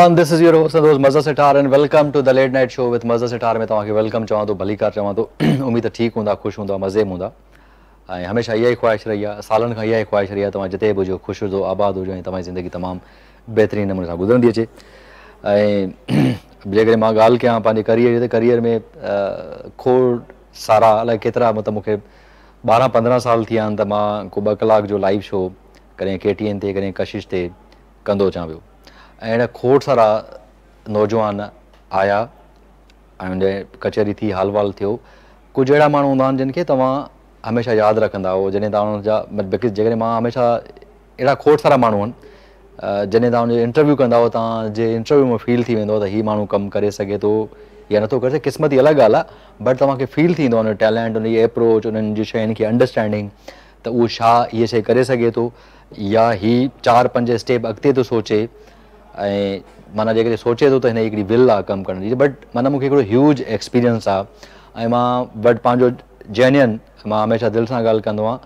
Everyone this is your and दोस्त मज़ा welcome to the late night show with मज़ा सेठार में तव्हांखे वेलकम चवां तो भली कार चवां थो उमीद ठीक हूंदा खुश हूंदा मज़े में हूंदा ऐं हमेशह इहा ख़्वाहिश रही है सालनि खां इहा ख़्वाहिश रही है तव्हां जिते बि हुजो ख़ुशि हुजो आबाद हो ऐं तव्हांजी ज़िंदगी तमाम बेहतरीन नमूने सां गुज़रंदी अचे ऐं जेकॾहिं गाल ॻाल्हि कयां पंहिंजे करियर जी करियर में खोड़ सारा अलग केतरा मतलब मूंखे ॿारहं पंद्रहं साल थी विया त मां को ॿ कलाक जो लाइव शो कॾहिं केटीएन ते कॾहिं कशिश ते कंदो अचां पियो ऐं अहिड़ा खोड़ सारा नौजवान आया ऐं कचहरी थी हाल वाल थियो कुझु अहिड़ा माण्हू हूंदा आहिनि जिन तव्हां हमेशह यादि रखंदा आहियो जॾहिं तव्हां हुनजा जेकॾहिं मां हमेशह अहिड़ा खोड़ सारा माण्हू आहिनि जॾहिं तव्हां हुनजो इंटरव्यू कंदा तव्हांजे इंटरव्यू में फील थी वेंदो त हीअ माण्हू कमु करे सघे थो या नथो करे सघे क़िस्मत ई अलॻि ॻाल्हि आहे बट तव्हांखे फील थींदो आहे हुनजो टेलेंट उनजी अप्रोच उन्हनि जी शयुनि खे अंडरस्टैंडिंग त उहो छा इहे शइ करे सघे थो या हीअ चारि पंज स्टेप अॻिते थो सोचे ऐं माना जेकॾहिं सोचे थो त हिन जी हिकिड़ी विल आहे कमु करण जी बट माना मूंखे हिकिड़ो ह्यूज एक्सपीरियंस आहे ऐं मां बट पंहिंजो जैनियन मां हमेशह दिलि सां ॻाल्हि कंदो आहियां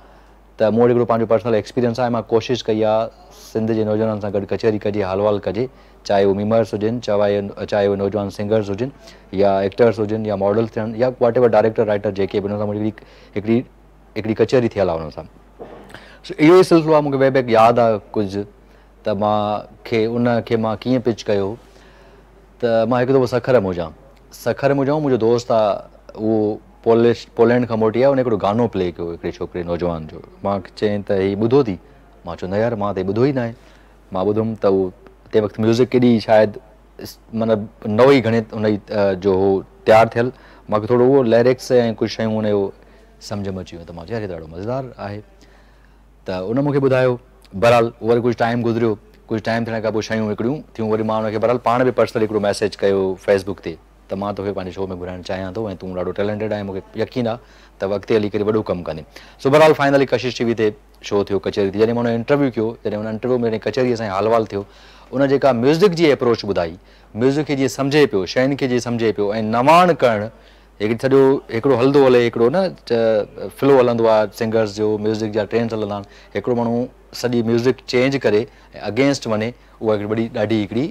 त मूं वटि हिकिड़ो पंहिंजो पर्सनल एक्सपीरियंस आहे मां कोशिशि कई आहे सिंध जे नौजवाननि सां गॾु कचहरी कजे हाल कजे चाहे उहे मीमर्स हुजनि चाहे चाहे उहे नौजवान सिंगर्स हुजनि या एक्टर्स हुजनि या मॉडल्स थियनि या वॉट एवर डायरेक्टर राइटर जेके बि हुन सां हिकिड़ी हिकिड़ी कचहरी थियल आहे हुन सां इहो ई सिलसिलो आहे वेबैक यादि आहे कुझु त मां खे उन खे मां कीअं पिच कयो त मां हिकु दफ़ो सखर मु हुजां सखर हुजां मुंहिंजो दोस्त आहे उहो पोलै पोलैंड खां मोटी आहे उन हिकिड़ो गानो प्ले कयो हिकिड़े छोकिरे नौजवान जो मां चयईं त हीउ ॿुधो थी मां चवंदो यार मां त हीउ ॿुधो ई न आहे मां ॿुधुमि त उहो तंहिं वक़्तु म्यूज़िक केॾी शायदि मतिलबु नओ ई घणे हुन जी जो हो तयारु थियलु मूंखे थोरो उहो लैरिक्स ऐं कुझु शयूं हुनजो सम्झ में अची वियूं त मां चयो यार ॾाढो मज़ेदारु आहे त उन मूंखे ॿुधायो बरहाल वरी कुझु टाइम गुज़रियो कुझु टाइम थियण खां पोइ शयूं हिकिड़ियूं थियूं वरी मां हुनखे बरहाल पाण बि पर्सनल हिकिड़ो मैसेज कयो फेसबुक ते त मां तोखे पंहिंजे शो में घुराइणु चाहियां थो ऐं तूं ॾाढो टेलेंटिड आहे मूंखे यकीन आहे त अॻिते हली करे वॾो कमु कंदे सो बरहाल फाइनली कशिश टीवी वे शो थियो कचहरी ते जॾहिं मां हुन इंटरव्यू कयो जॾहिं हुन इंटरव्यू में कचहरी सां ई हलवालु थियो उन जेका म्यूज़िक जी अप्रोच ॿुधाई म्यूज़िक खे जीअं सम्झे पियो शयुनि खे जीअं सम्झे पियो ऐं नवाण करणु हिकिड़ी सॼो हिकिड़ो हलंदो हले हिकिड़ो न फ्लो हलंदो आहे सिंगर्स जो म्यूज़िक जा ट्रेंड्स हलंदा आहिनि हिकिड़ो माण्हू सॼी म्यूज़िक चेंज करे ऐं अगेंस्ट वञे उहा हिकिड़ी वॾी ॾाढी हिकिड़ी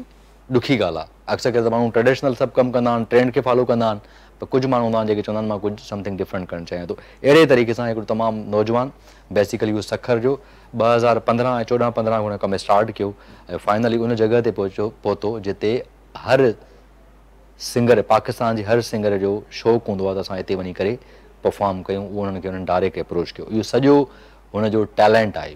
ॾुखी ॻाल्हि आहे अक्सर करे त माण्हू ट्रेडिशनल सभु कमु कंदा आहिनि ट्रेंड खे फॉलो कंदा आहिनि पर कुझु माण्हू हूंदा आहिनि जेके चवंदा आहिनि मां कुझु समथिंग डिफरेंट करणु चाहियां थो अहिड़े तरीक़े सां हिकिड़ो तमामु नौजवान बेसिकली उहो सखर जो ॿ हज़ार पंद्रहं ऐं चोॾहं पंद्रहं हुन कमु स्टार्ट कयो ऐं फाइनली उन जॻह ते पहुचो पहुतो जिते हर सिंगर पाकिस्तान जे हर सिंगर जो शौक़ु हूंदो आहे त असां हिते वञी करे परफॉर्म कयूं उहो हुननि खे हुननि डायरेक्ट अप्रोच कयो इहो सॼो हुनजो टैलेंट आहे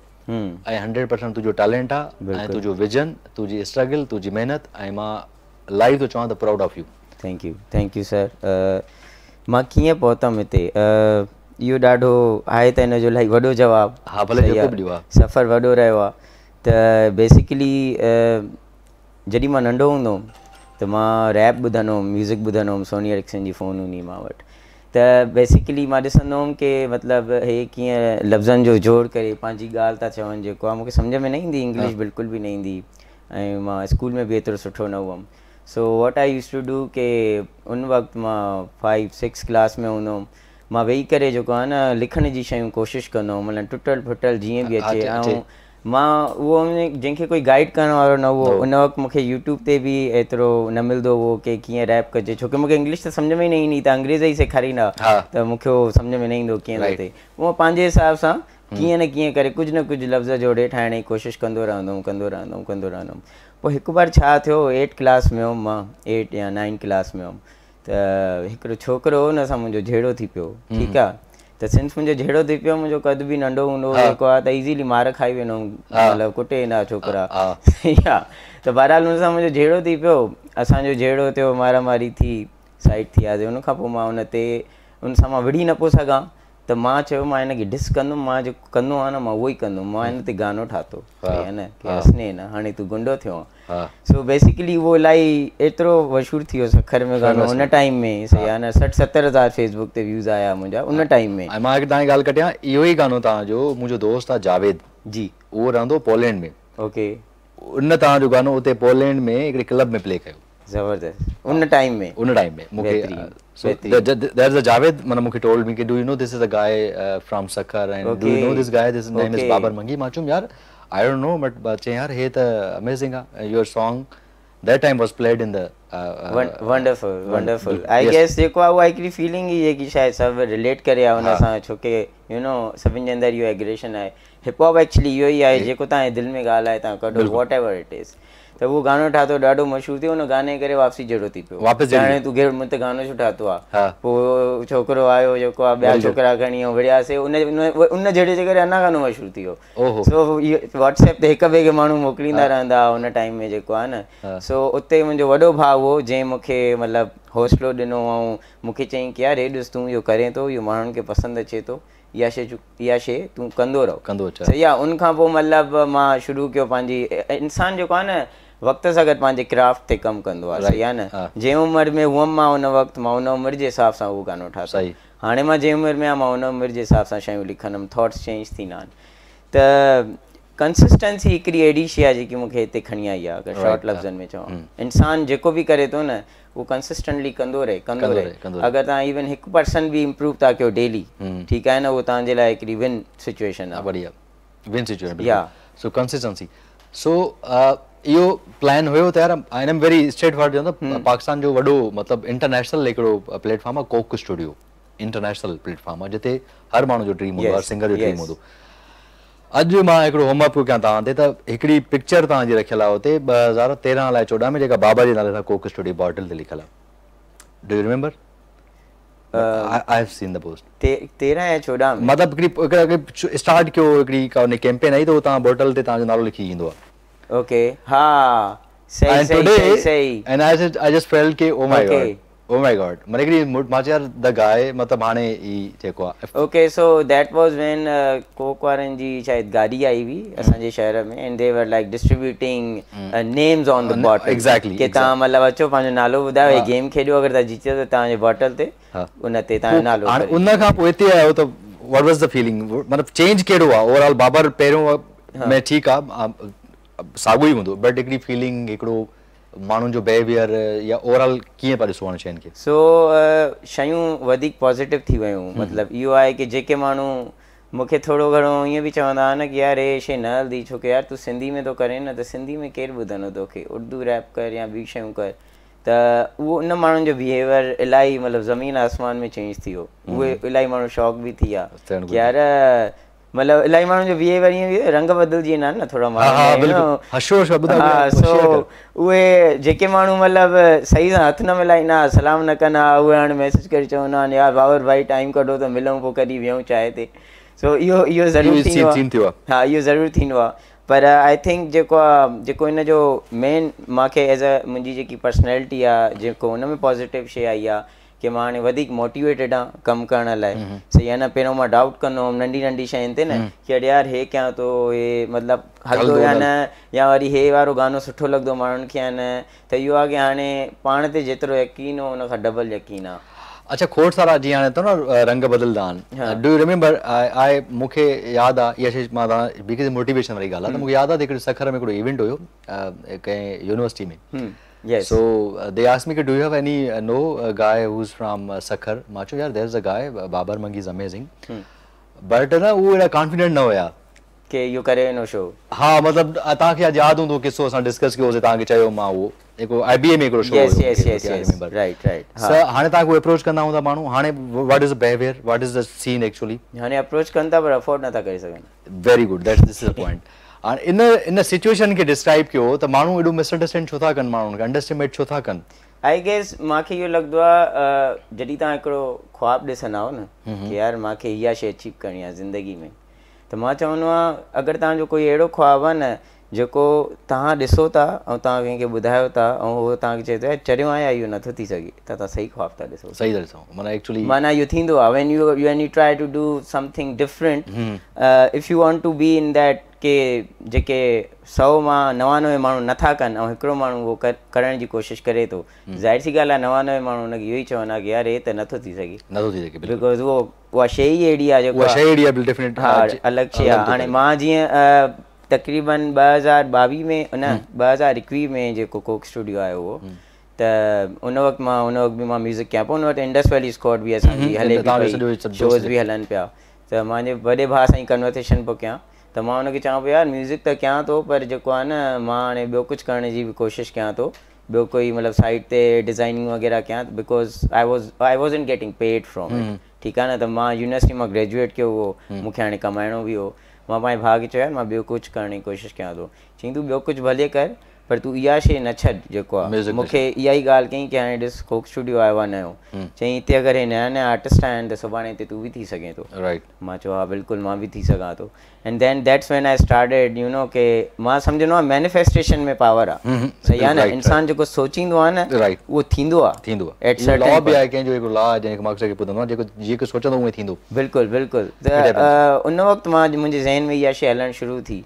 ऐं हंड्रेड परसेंट तुंहिंजो टैलेंट आहे ऐं तुंहिंजो विजन तुंहिंजी स्ट्रगल तुंहिंजी महिनत ऐं मां लाइव थो चवां त proud of you thank you thank you sir मां कीअं पहुतमि हिते इहो ॾाढो आहे त हिन जो इलाही वॾो जवाबु हा भले सफ़र वॾो रहियो आहे त बेसिकली जॾहिं मां नंढो हूंदो हुउमि त मां रैप ॿुधंदो हुउमि म्यूज़िक ॿुधंदो हुउमि सोनी एरिक्सन जी फ़ोन हूंदी मां वटि त बेसिकली मां ॾिसंदो हुउमि की मतिलबु हे कीअं लफ़्ज़नि जो जोड़ करे पंहिंजी ॻाल्हि था चवनि जेको आहे मूंखे सम्झ में न ईंदी इंग्लिश बिल्कुलु बि न ईंदी ऐं मां स्कूल में बि एतिरो सुठो न हुउमि so what I used to do के उन वक़्तु मां फाइव सिक्स क्लास में हूंदो हुउमि मां वेही करे जेको आहे न लिखण जी शयूं कोशिशि कंदो हुउमि मतिलबु टुटल फुटल जीअं बि अचे ऐं मां उहो उन जंहिंखे कोई गाइड करण वारो न हुओ उन वक़्तु मूंखे यूट्यूब ते बि एतिरो न मिलंदो हुओ की कीअं रैप कजे छो की मूंखे इंग्लिश त सम्झ में ई न ईंदी त अंग्रेज़ ई सेखारींदा त मूंखे उहो सम्झ में न ईंदो कीअं थिए उहो पंहिंजे हिसाब सां कीअं न कीअं करे कुझु न कुझु लफ़्ज़ जोड़े ठाहिण जी कोशिशि कंदो रहंदो हुउमि कंदो रहंदो हुउमि कंदो रहंदो हुउमि पोइ हिकु बार छा थियो एट क्लास में हुउमि मां एट या नाइन क्लास में हुउमि त हिकिड़ो छोकिरो हुओ हुन सां मुंहिंजो जहिड़ो थी पियो ठीकु आहे त सिंस मुंहिंजो जहिड़ो थी पियो मुंहिंजो कद बि नंढो हूंदो जेको आहे त इज़ीली मार खाई मतिलबु कुटे ईंदा छोकिरा त बहरहाल हुन सां मुंहिंजो जहिड़ो थी पियो असांजो जहिड़ो थियो मारामारी थी साइड थी वियासीं हुन खां पोइ मां हुन ते हुन सां मां विढ़ी पियो सघां त मां चयो मां हिनखे ॾिस कंदुमि मां जेको कंदो आहे न मां उहो ई कंदुमि मां हिन ते गानो ठाहियो न हसने न हाणे तूं गुंडो थियो सो बेसिकली उहो इलाही एतिरो मशहूरु थी वियो सखर में गानो हुन टाइम में यानि सठि सतरि हज़ार फेसबुक ते व्यूज़ आया मुंहिंजा उन टाइम में मां हिकु तव्हांजी ॻाल्हि कटियां इहो ई गानो तव्हांजो मुंहिंजो दोस्त आहे जावेद जी उहो रहंदो पोलैंड में ओके उन तव्हांजो गानो उते पोलैंड में हिकिड़े क्लब में प्ले कयो ज़बरदस्त उन टाइम में उन टाइम में मूंखे So the, the, there's a Javed Manamukhi told me, do you know this is a guy uh, from Sakhar and okay. do you know this guy? His okay. name is Babar Mangi. Machum, yaar, I don't know, but bache yaar, hey, the uh, amazing. Uh, your song that time was played in the. Uh, uh wonderful, uh, wonderful, I yes. guess देखो वो आई feeling feeling ही है कि शायद सब relate करे आ हुन सां छो के यू नो सभिनि जे अंदरि इहो एग्रेशन आहे हिप हॉप एक्चुअली इहो ई जेको तव्हांजे दिलि में त उहो गानो ठाहियो ॾाढो मशहूरु थियो हुन गाने करे वापसी जहिड़ो थी पियो हाणे तूं घेर मूं गानो छो ठाहियो आहे पोइ छोकिरो आयो जेको आहे ॿिया छोकिरा खणी विड़ियासीं उन जहिड़े जे करे अञा गानो मशहूरु थी वियो सो व्हाट्सअप ते हिक ॿिए खे माण्हू मोकिलींदा रहंदा हुन टाइम में जेको आहे न सो उते मुंहिंजो वॾो भाउ हुओ जंहिं मूंखे मतिलबु हौसलो ॾिनो ऐं मूंखे चयईं की यार हे ॾिस तूं इहो करे थो इहो माण्हुनि खे पसंदि अचे थो इहा शइ इहा शइ तूं कंदो रहो कंदो सही आहे उनखां पोइ मतिलबु मां शुरू कयो पंहिंजी इंसानु जेको आहे न वक़्त सां गॾु पंहिंजे क्राफ्ट ते कमु कंदो आहे न जंहिं उमिरि में हुअमि मां हुन वक़्त मां हुन जे हिसाब सां उहो गानो ठाहियो हाणे मां जंहिं उमिरि में हुन जे हिसाब सां शयूं लिखंदुमि चेंज थींदा त कंसिस्टेंसी हिकिड़ी शइ मूंखे हिते खणी आई आहे इंसान जेको बि करे थो न उहो इहो प्लान हुयो त यार पाकिस्तान जो वॾो मतिलबु इंटरनेशनल आहे कोक स्टूडियो इंटरनेशनल आहे जिते हर माण्हू जो ड्रीम हूंदो हूंदो अॼु मां हिकिड़ो होमवर्क पियो कयां तव्हां ते हिकिड़ी पिक्चर तव्हांजी रखियलु आहे हुते तेरहां लाइ चोॾहं में जेका बाबा जे नाले सां कोक स्टूडियो बॉटल ते लिखियलु आहे कैंपेन आई तव्हां बॉटल ते तव्हांजो नालो लिखी ईंदो आहे ओके हाँ सही सही today, सही and I just I just felt कि oh my God Oh my God! Managri Mutmachar, the guy, matamane i chekwa. Okay, so that was when uh, Kokwaran ji shayad gadi aayi hui asanje shehar mein and they were like distributing mm. uh, names on the uh, bottle. Exactly. के तव्हां मतिलबु अचो पंहिंजो नालो ॿुधायो हे game खेॾियो अगरि तव्हां जीतियो त तव्हांजे बॉटल ते उन ते तव्हांजो नालो उन खां पोइ हिते आयो त वॉट वॉज द फीलिंग मतिलबु चेंज कहिड़ो आहे ओवरऑल बाबर पहिरियों में ठीकु आहे थी वियूं मतिलबु इहो आहे की जेके माण्हू मूंखे थोरो घणो ईअं बि चवंदा हुआ न की यार ही शइ न हलंदी छोकी यार तूं सिंधी में थो करे न त सिंधी में केरु ॿुधंदो तोखे उर्दू रैप कर या ॿियूं शयूं कर त उहो उन माण्हुनि जो बिहेवियर इलाही मतिलबु ज़मीन आसमान में चेंज थी वियो उहे इलाही माण्हू शॉक बि थी विया यार मतिलबु इलाही माण्हुनि जो माण्हू वरी रंग बदलजी वेंदा आहिनि न थोरा हा सो उहे जेके माण्हू मतिलबु सही सां हथु न मिलाईंदा हुआ सलाम न कंदा हुआ उहे हाणे मैसेज करे चवंदा आहिनि यार भावर भाई टाइम कढो त मिलूं पोइ कॾहिं वेहूं चांहि ते सो इहो इहो ज़रूरु थींदो आहे हा इहो ज़रूरु थींदो आहे पर आई थिंक जेको आहे जेको हिन जो मेन मूंखे एज़ अ मुंहिंजी जेकी पर्सनैलिटी आहे जेको हुन में पॉज़िटिव शइ आई आहे कि मां मोटिवेटेड आहे कम करण लाइ सही आहे न पहिरियों डाउट कंदो हुउमि नंढी नंढी शयुनि ते न की अॼु यार हे कयां थो हे मतिलबु हलंदो या न या वरी हे वारो गानो सुठो लॻंदो माण्हुनि खे या न त इहो आहे की पाण ते जेतिरो यकीन हो हुन डबल यकीन आ अच्छा खोट सारा जी हाणे तो ना रंग बदल दान डू यू रिमेंबर आई मूंखे यादि आहे इहा शइ मां तव्हां बीके मोटिवेशन वाली गाला तो त याद आ देखो त सखर में कोई इवेंट हुयो कहीं यूनिवर्सिटी में Yes. So uh, they asked me, do you have any uh, no uh, guy who's from uh, Sakhar? Macho, yeah, there's a guy, uh, Babar Mangi is amazing. Hmm. But ना uh, uh, who is confident ना होया कि U करे नो show हाँ मतलब तव्हांखे अॼु यादि हूंदो किसो असां डिस्कस कयोसीं तव्हांखे चयो मां उहो हिकु आई बी ए में हिकिड़ो show yes yes yes yes right right sir हाणे तव्हांखे अप्रोच कंदा हूंदा माण्हू हाणे what is the behaviour what is the scene actually हाणे अप्रोच कनि था पर अफोर्ड नथा करे सघनि very good that this is the point जॾहिं तव्हां हिकिड़ो ख़्वाबु ॾिसंदा आहियो न की यार मूंखे इहा शइ अचीव करणी आहे ज़िंदगी में त मां चवंदो आहियां अगरि तव्हांजो कोई अहिड़ो ख़्वाबु आहे न जेको तव्हां ॾिसो था ऐं तव्हां कंहिंखे ॿुधायो था ऐं उहो तव्हांखे चए थो चरियो आहियां इहो नथो थी सघे त तव्हां सही ख़्वाबु था ॾिसो थींदो आहे कि जेके सौ मां नवानवे माण्हू नथा कनि ऐं हिकिड़ो माण्हू करण जी कोशिशि करे थो ज़ाहिर सी ॻाल्हि आहे नवानवे माण्हू इहो ई चवंदो आहे की यार त नथो थी सघे अलॻि शइ आहे हाणे मां जीअं तकरीबन ॿ हज़ार ॿावीह में उन ॿ हज़ार एकवीह में जेको कोक स्टूडियो आहे उहो त उन वक़्तु मां उन वक़्त बि मां म्यूज़िक कयां शोस बि हलनि पिया त मुंहिंजे वॾे भाउ सां ई कन्वर्सेशन पियो कयां त मां हुनखे चवां पियो यार म्यूज़िक त कयां थो पर जेको आहे न मां हाणे ॿियो कुझु करण जी बि कोशिशि कयां थो ॿियो कोई मतलबु साइट ते डिज़ाइनिंग वग़ैरह कयां because I was I was in getting paid from ठीकु आहे न त मां यूनिवर्सिटी मां ग्रेजुएट कयो हुओ मूंखे हाणे कमाइणो बि हो मां पंहिंजे भाउ खे चयो मां ॿियो कुझु करण जी कोशिशि कयां थो चईं तूं ॿियो कुझु भले कर पर तू इहा शइ न छॾ जेको आहे मूंखे इहा ई ॻाल्हि कई की हाणे ॾिस कोक स्टूडियो आयो आहे नयो चई हिते अगरि नया नया आर्टिस्ट आया आहिनि त सुभाणे बिल्कुलु मां बि थी सघां मां सम्झो आहे न उन वक़्तु मां शइ हलणु शुरू थी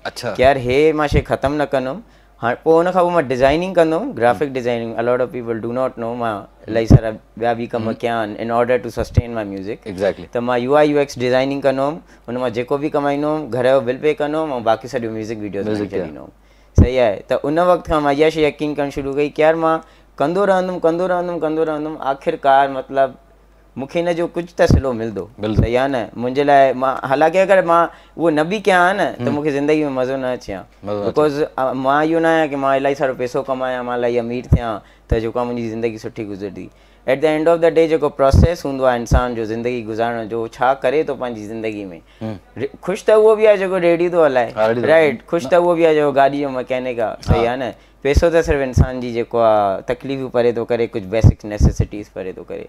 शइ ख़तमु न कंदुमि હણ ઓન ખબ મે ડિઝાઇનિંગ કરનો graphic designing a lot of people do not know મા લાઈસર way we come can in order to sustain મા મ્યુઝિક એક્ઝેક્ટલી તો મા યુઆઈ યુએક્સ ડિઝાઇનિંગ કરનો હું અને માં જેકો બી કમાઈનો ઘર બિલ પે કરનો માં બાકી સડિયો મ્યુઝિક વિડિયો મે ચલીનો સહીયે તો ઉન વક્ત માં યશ યકિન કર શુરૂ ગઈ કે યાર માં કંદોરાંદમ કંદોરાંદમ કંદોરાંદમ આખિરકાર મતલબ मुख्य इन जो कुझु तसिलो मिलंदो या न मुझे लाइ मां हालांकि अगर मां वो न बि कयां न तो हम्म। मुझे ज़िंदगी में मज़ो न अचे बिकॉज़ मां यो न कि की मां इलाही सारो पैसो कमायां मां इलाही अमीर थियां तो जो आहे मुंहिंजी ज़िंदगी सुठी गुज़रंदी at the end of the day जो प्रोसेस हों इंसान जो ज़िंदगी गुज़ारण जो छा करे तो पंहिंजी ज़िंदगी में खुश तो वो भी आहे जेको रेडी थो हलाए राइट खुश तो वो भी आहे जेको गाॾी जो मकैनिक सही है न पैसों तो सिर्फ इंसान की जेको आहे परे तो करे कुछ बेसिक नेसेसिटीज़ परे तो करे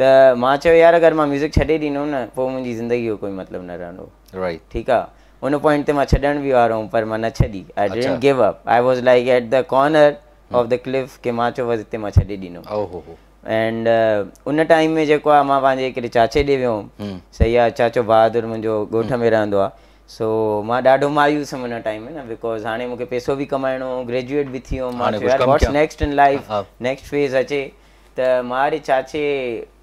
त मां चयो यार अगरि मां म्यूज़िक छॾे ॾिनमि न पोइ मुंहिंजी ज़िंदगी जो कोई मतिलबु न रहंदो राइट ठीकु आहे उन पॉइंट ते मां छॾण बि वारो हुउमि पर मां न छॾी I I give up was like at the corner of the cliff के मां चयो बसि हिते मां छॾे ॾिनो and oh, oh, oh. uh, उन टाइम में जेको आहे मां पंहिंजे हिकिड़े चाचे ॾे वियो हुउमि सही आहे चाचो बहादुर मुंहिंजो ॻोठ में रहंदो आहे सो मां ॾाढो मायूस हुउमि हुन टाइम में न बिकॉज़ हाणे मूंखे पैसो बि कमाइणो हो ग्रेजुएट बि थी वियो मां next next in life phase अचे त मां वरी चाचे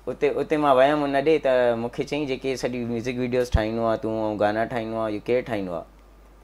उते उते मां वयमि न ॾे त मूंखे चई जेके सॼी म्यूज़िक वीडियोस ठाहींदो आहे तूं ऐं गाना ठाहींदो आहे इहो केरु ठाहींदो आहे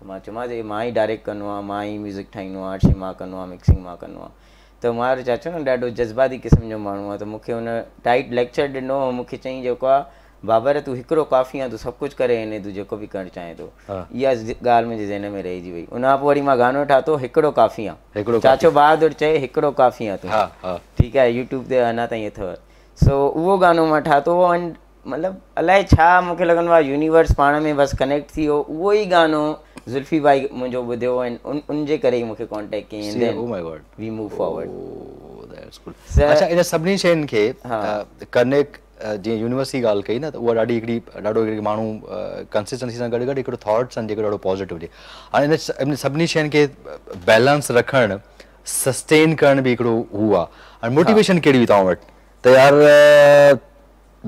त मां चयोमांसि हे मां ई डायरेक्ट कंदो आहे मां ई म्यूज़िक ठाहींदो आहे हर शइ मां कंदो आहे मिक्सिंग मां कंदो आहे त मां चाचो न ॾाढो जज़्बाती क़िस्म जो माण्हू आहे त मूंखे हुन टाइट लेक्चर ॾिनो ऐं मूंखे चई जेको आहे बाबर तूं हिकिड़ो काफ़ी आहे तूं सभु कुझु करे हिन तूं जेको बि करणु चाहीं थो इहा ॻाल्हि मुंहिंजे ज़हन में रहिजी वई खां पोइ वरी मां गानो ठाहियो हिकिड़ो काफ़ी आहियां चाचो बहादुर चए हिकिड़ो काफ़ी आहे तूं ठीकु आहे यूट्यूब ते अञा ताईं अथव सो उहो गानो मां ठाहियो ऐं मतिलबु अलाए छा मूंखे लॻंदो आहे यूनिवर्स पाण में बसि कनेक्ट थी वियो उहो ई गानो ज़ुल्फी भाई मुंहिंजो ॿुधियो जे करे ई मूंखे कॉन्टेक्ट oh oh, इन सभिनी शयुनि खे कनेक्ट जीअं यूनिवर्स जी ॻाल्हि कई न त उहा ॾाढी हिकिड़ी ॾाढो माण्हू कंसिस्टेंसी सां हिकिड़ो थॉट्स आहिनि जेको ॾाढो पॉज़िटिव हाणे इन सभिनी शयुनि खे बैलेंस रखणु सस्टेन करण बि हिकिड़ो उहो आहे मोटिवेशन कहिड़ी हुई तव्हां वटि they are uh,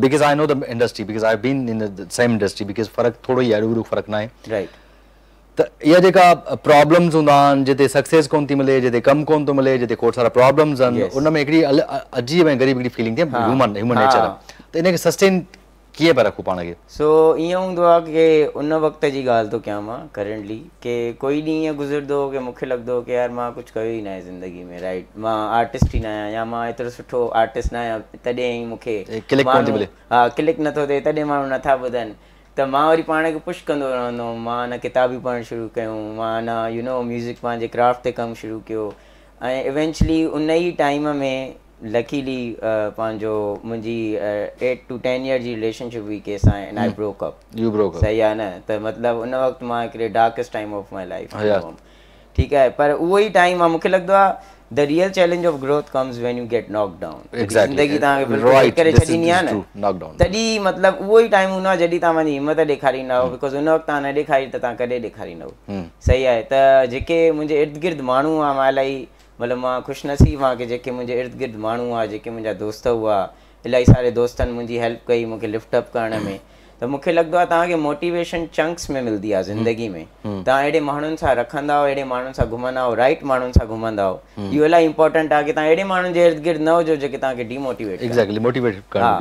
because I know the industry because I've been in the same industry because फर्क थोड़ो ही है फर्क ना है right तो ये जेका प्रॉब्लम्स हूंदा जिते सक्सेस कोन थी मिले जिते कम कोन तो मिले जिते खोड़ सारा प्रॉब्लम्स आहिनि उन में अजीब ऐं ग़रीब हिकिड़ी फीलिंग थी ह्यूमन ह्यूमन नेचर त इन खे सस्टेन कीअं पिया रखूं पाण खे सो ईअं हूंदो आहे की उन वक़्त जी ॻाल्हि थो कयां मां करेंटली के कोई ॾींहुं ईअं गुज़रंदो की मूंखे लॻंदो की यार मां कुझु कयो ई नाहे ज़िंदगी में राइट मां आर्टिस्ट ई न आहियां या मां एतिरो सुठो आर्टिस्ट न आहियां तॾहिं ई मूंखे हा क्लिक नथो थिए तॾहिं माण्हू नथा ॿुधनि त मां वरी पाण खे पुश कंदो रहंदो हुउमि मां न किताब पढ़णु शुरू कयूं मां न यूनो म्यूज़िक पंहिंजे क्राफ्ट ते कमु शुरू कयो ऐं इवेंचुली उन ई टाइम में लकीली uh, पंहिंजो मुंहिंजी एट टू टेन ईयर जी रिलेशनशिप हुई सही आहे न त मतिलबु उन वक़्त मां उहो टाइम आहे मूंखे लॻंदो आहे तॾहिं मतिलबु उहो ई टाइम हूंदो आहे जॾहिं पंहिंजी हिमत ॾेखारींदव बिकॉज़ उन वक़्तु तव्हां न ॾेखारी त तव्हां कॾहिं ॾेखारींदव सही आहे त जेके मुंहिंजे इर्द गिर्द माण्हू मां इलाही मतिलबु मां ख़ुशिनसीबु आहियां की जेके मुंहिंजे इर्द गिर्द माण्हू हुआ जेके मुंहिंजा दोस्त हुआ इलाही सारे दोस्तनि मुंहिंजी हेल्प कई मूंखे लिफ्टअप करण में त मूंखे लॻंदो आहे तव्हांखे मोटिवेशन चंक्स में मिलंदी आहे ज़िंदगी में तव्हां अहिड़े माण्हुनि सां रखंदा आहियो अहिड़े माण्हुनि सां घुमंदा आहियो राइट माण्हुनि सां घुमंदा आहियो इहो इलाही इंपॉर्टेंट आहे की तव्हां अहिड़े माण्हुनि जे इर्द गिर्द न हुजो जेके तव्हांखे डीमोटिवेट मोटिवेट हा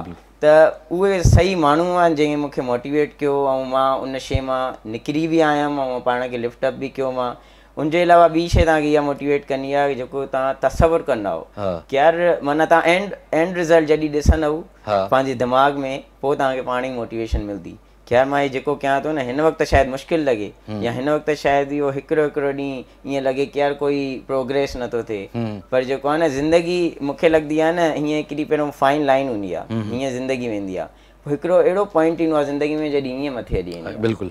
त उहे सही माण्हू आहिनि जंहिं मूंखे मोटिवेट कयो ऐं मां उन शइ मां निकिरी बि आयुमि ऐं पाण खे लिफ़्टअप बि कयो मां उनजे अलावा ॿी शइ तव्हांखे इहा मोटिवेट कंदी आहे जेको तव्हां तस्वुरु कंदव की यार माना तव्हां एंड एंड रिसल्ट जॾहिं ॾिसंदव पंहिंजे दिमाग़ में पोइ तव्हांखे पाण ई मोटिवेशन मिलंदी की यार मां हीउ जेको कयां थो न हिन वक़्तु शायदि मुश्किल लॻे या हिन वक़्तु शायदि इहो हिकिड़ो हिकिड़ो ॾींहुं ईअं लॻे यार कोई प्रोग्रेस नथो थिए पर जेको आहे न ज़िंदगी मूंखे लॻंदी आहे न हीअं हिकिड़ी पहिरों फाइन लाइन हूंदी आहे हीअं ज़िंदगी वेंदी आहे हिकिड़ो अहिड़ो पॉइंट ईंदो आहे जॾहिं मथे वेंदो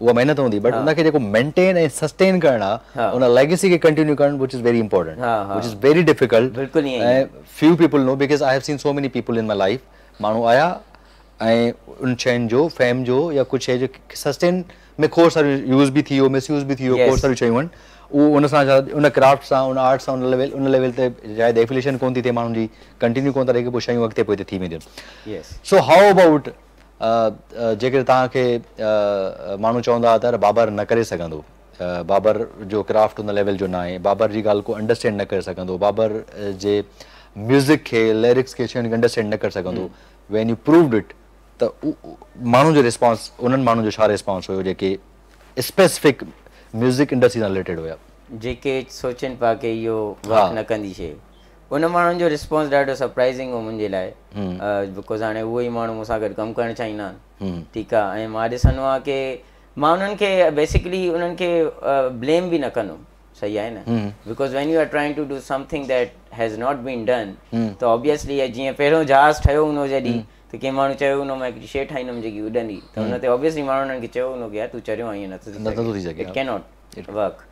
उहा महिनत हूंदी बट उनखे जेको मेंटेन ऐं सस्टेन करणु आहे उन लेगेसी खे कंटिन्यू करणु which is very important which is very difficult बिल्कुलु ऐं few people know because I have seen so many people in my life माण्हू आया ऐं उन शयुनि जो फेम जो या कुझु शइ जो सस्टेन में खोड़ सारियूं यूज़ बि थी वियो यूज़ बि थी वियो खोड़ सारियूं शयूं आहिनि उहो उन सां छा उन क्राफ्ट सां उन आर्ट सां उन लेवल उन लेवल ते शायदि डेफिनेशन कोन थी थिए माण्हुनि जी कंटिन्यू कोन था रहे की पोइ शयूं अॻिते पोइ थी वेंदियूं सो हाउ अबाउट जेकर तव्हांखे माण्हू चवंदा त बाबर न करे सघंदो बाबर जो क्राफ्ट उन लेवल जो न आहे बाबर जी ॻाल्हि को अंडरस्टैंड न करे सघंदो बाबर जे म्यूज़िक खे लिरिक्स खे शयुनि खे अंडरस्टैंड न करे सघंदो वैन यू प्रूव्ड इट त माण्हू जो रिस्पोंस उन्हनि माण्हुनि जो छा रिस्पोंस हुयो जेके स्पेसिफिक म्यूज़िक इंडस्ट्री सां रिलेटेड हुया जेके सोचनि पिया की इहो न कंदी शइ उन माण्हुनि जो रिस्पोंस ॾाढो सरप्राइज़िंग हो मुंहिंजे लाइ बिकॉज़ हाणे उहो ई माण्हू मूंसां गॾु कमु करणु चाहींदा आहिनि ठीकु आहे ऐं मां ॾिसंदो आहियां की मां उन्हनि खे बेसिकली उन्हनि खे ब्लेम बि न कंदुमि सही आहे न because when you are trying to do something that has not been done त ऑब्वियसली जीअं पहिरियों जहाज़ ठहियो हूंदो जॾहिं त कंहिं माण्हू चयो हूंदो मां हिकिड़ी शइ ठाहींदुमि जेकी उॾंदी त हुन ते ऑब्वियसली माण्हू हुननि खे चयो हूंदो की तूं आई नथो कैनॉट वर्क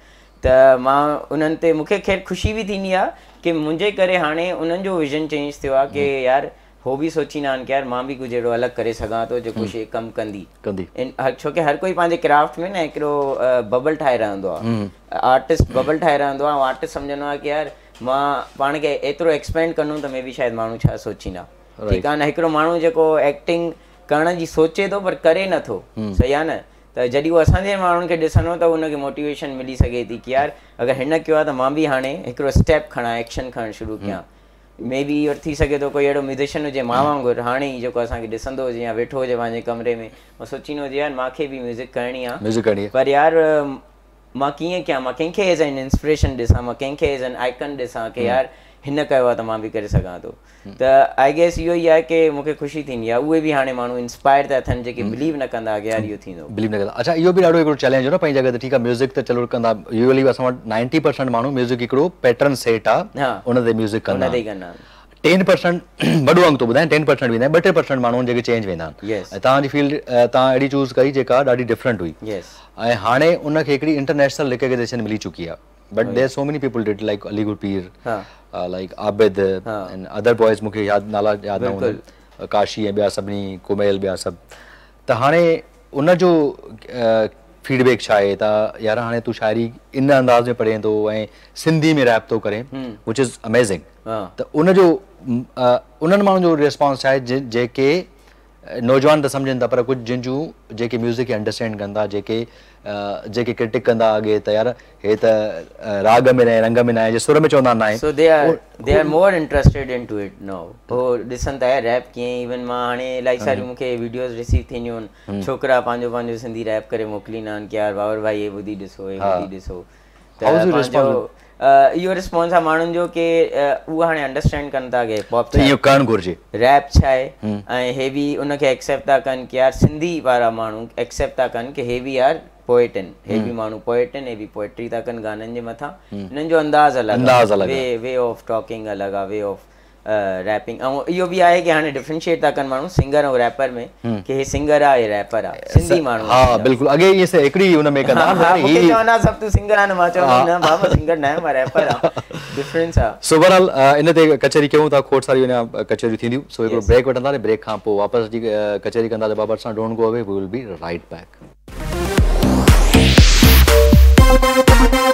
त मां उन्हनि ते मूंखे खैर ख़ुशी बि थींदी आहे की मुंहिंजे करे हाणे उन्हनि जो विज़न चेंज थियो आहे की यार हो बि सोचींदा आहिनि की यार मां बि कुझु अहिड़ो अलॻि करे सघां थो जेको शइ कमु कंदी कंदी छो की हर कोई पंहिंजे क्राफ्ट में न हिकिड़ो बबल ठाहे रहंदो आहे आर्टिस्ट बबल ठाहे रहंदो आहे ऐं आर्टिस्ट सम्झंदो आहे की यार मां पाण खे एतिरो एक्सपेंड कंदुमि त मे बि शायदि माण्हू छा सोचींदा ठीकु आहे न हिकिड़ो माण्हू जेको एक्टिंग करण जी सोचे थो पर करे नथो सही आहे न त जॾहिं उहो असांजे माण्हुनि खे ॾिसंदो त हुनखे मोटिवेशन मिली सघे थी की यार अगरि हिन कयो आहे त मां बि हाणे हिकिड़ो स्टेप खणा एक्शन खणणु शुरू कयां मे बि थी सघे थो कोई अहिड़ो म्यूज़िशन हुजे मां वांगुरु हाणे ई जेको असांखे ॾिसंदो हुजे या वेठो हुजे पंहिंजे कमरे में मां सोचींदो हुजे यार मूंखे बि म्यूज़िक करणी आहे पर यार मां कीअं कयां मां कंहिंखे एज़ एन इंस्पिरेशन ॾिसां मां कंहिंखे एज़ एन आइकन ॾिसां की यार हिन कयो आहे त मां बि करे सघां थो त आई गेस इहो ई आहे की मूंखे ख़ुशी थींदी आहे उहे बि हाणे माण्हू इंस्पायर था थियनि जेके बिलीव न कंदा अॻियां इहो थींदो बिलीव न कंदा अच्छा इहो बि ॾाढो हिकिड़ो चैलेंज न पंहिंजी जॻह ते ठीकु आहे म्यूज़िक त चलो कंदा यूजली असां वटि नाइंटी परसेंट माण्हू म्यूज़िक हिकिड़ो पैटर्न सेट आहे ते म्यूज़िक कंदा कंदा टेन परसेंट वॾो अंग थो ॿुधाए टेन परसेंट वेंदा आहिनि ॿ टे परसेंट माण्हू जेके चेंज वेंदा आहिनि तव्हांजी फील्ड तव्हां अहिड़ी चूज़ कई जेका ॾाढी डिफरेंट हुई ऐं हाणे उनखे हिकिड़ी इंटरनेशनल मिली चुकी आहे but there so many people did like Ali Gul Pir like Abid other boys मूंखे याद नाला याद ना काशी ऐं ॿिया सभिनी कुमेल त हाणे उनजो फीडबेक छा आहे त यार हाणे तू शायरी इन अंदाज़ में पढ़े थो ऐं सिंधी में रैप थो करे विच इज़ अमेज़िंग त उनजो उन्हनि माण्हुनि जो रिस्पॉन्स छा आहे जेके नौजवान त सम्झनि था पर कुझु जंहिंजूं जेके म्यूज़िक खे अंडरस्टैंड कनि था जेके जेके क्रिटिक कंदा अॻे त यार हे त राग में न रंग में न आहे जे सुर में चवंदा न सो ॾिसनि था यार रैप कीअं इवन मां हाणे इलाही सारियूं मूंखे वीडियोस रिसीव थींदियूं आहिनि छोकिरा पंहिंजो पंहिंजो सिंधी रैप करे मोकिलींदा आहिनि की यार बाबर भाई हीअ ॿुधी ॾिसो हे ॾिसो इहो रिस्पॉन्स आहे माण्हुनि जो के उहो हाणे अंडरस्टैंड कनि था की पॉप करणु घुरिजे रैप छा आहे ऐं हे बि उनखे एक्सेप्ट था कनि की यार सिंधी वारा माण्हू एक्सेप्ट था कनि की हे बि यार पोइट आहिनि हे बि माण्हू पोइट आहिनि हे बि पोइट्री था कनि गाननि जे मथां hmm. हिननि जो अंदाज़ अलॻि आहे वे ऑफ टॉकिंग अलॻि आहे वे ऑफ रैपिंग ऐं इहो बि आहे की हाणे डिफ्रेंशिएट था कनि माण्हू सिंगर ऐं रैपर में hmm. की हे सिंगर आहे हे रैपर आहे सिंधी माण्हू हा बिल्कुल अॻे ईअं से हिकिड़ी हुन में कंदा हा मूंखे चवंदा सभु तूं सिंगर आहे न मां चवां न बाबा सिंगर न आहे मां रैपर आहे डिफरेंस आहे सो बरहाल इन ते कचहरी कयूं था खोट सारी अञा कचहरी सो हिकिड़ो ब्रेक वठंदा ब्रेक खां पोइ वापसि अची कचहरी कंदा बाबा सां don't go away we will be right back Thank you.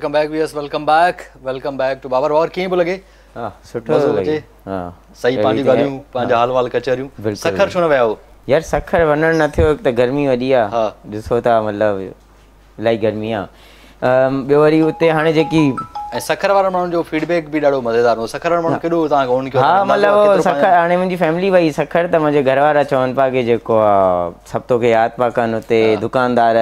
Welcome back VS welcome back welcome back to Babar और कीअं पियो लॻे सुठो लॻे सही पंहिंजी ॻाल्हियूं तो पंहिंजा हाल वाल कचहरियूं सखर छो न विया हो यार सखर वञण न थियो हिकु त गर्मी वॾी आहे ॾिसो हाँ। था मतिलबु इलाही गर्मी आहे ॿियो वरी हुते हाणे हाँ, जेकी सखर त मुंहिंजा घर वारा चवनि पिया की जेको आहे सभु तोखे यादि पिया कनि हुते दुकानदार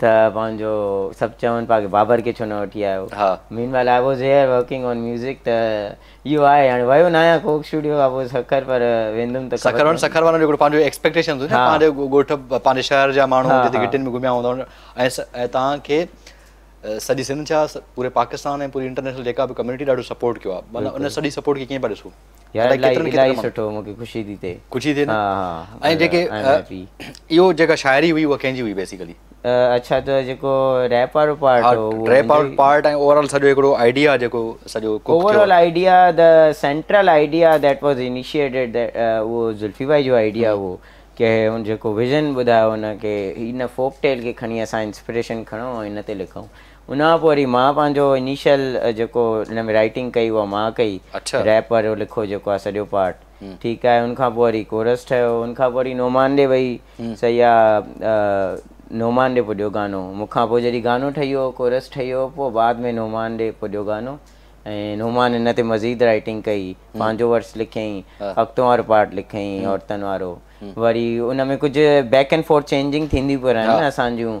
त पंहिंजो सभु चवनि पिया बाबर खे छो न वठी आयो वियो नया सॼी सिंध छा पूरे पाकिस्तान ऐं पूरी इंटरनेशनल जेका बि कम्युनिटी ॾाढो सपोर्ट कयो आहे माना उन सॼी सपोर्ट खे कीअं पिया ॾिसूं इलाही सुठो मूंखे ख़ुशी थी थिए ख़ुशी थिए ऐं जेके इहो जेका शायरी हुई उहा कंहिंजी हुई बेसिकली अच्छा त जेको रैप वारो पार्ट हो रैप वारो पार्ट ऐं ओवरऑल सॼो हिकिड़ो आइडिया जेको सॼो overall idea the central idea that was initiated उहो ज़ुल्फी भाई जो आइडिया हुओ की हुन जेको विज़न ॿुधायो हुन खे हिन फोक टेल खे खणी असां इंस्पिरेशन खणूं ऐं हिन ते लिखूं उनखां पोइ वरी मां पंहिंजो इनिशियल जेको हिन में राइटिंग कई उहा मां कई रैप वारो लिखो जेको आहे सॼो पार्ट ठीकु आहे उनखां पोइ वरी कोरस ठहियो हुनखां पोइ वरी नौमान ॾे वई सई नौमान ॾे गानो मूंखां पोइ जॾहिं गानो ठही वियो कोरस ठही वियो पोइ बाद में नोमान डे पुॼो गानो ऐं नोमान हिन ते मज़ीद राइटिंग कई पंहिंजो वर्डस लिखियईं अख़्तो पार्ट लिखयईं औरतनि वारो वरी उन में कुझु बैक एंड फोर्थ चेंजिंग थींदियूं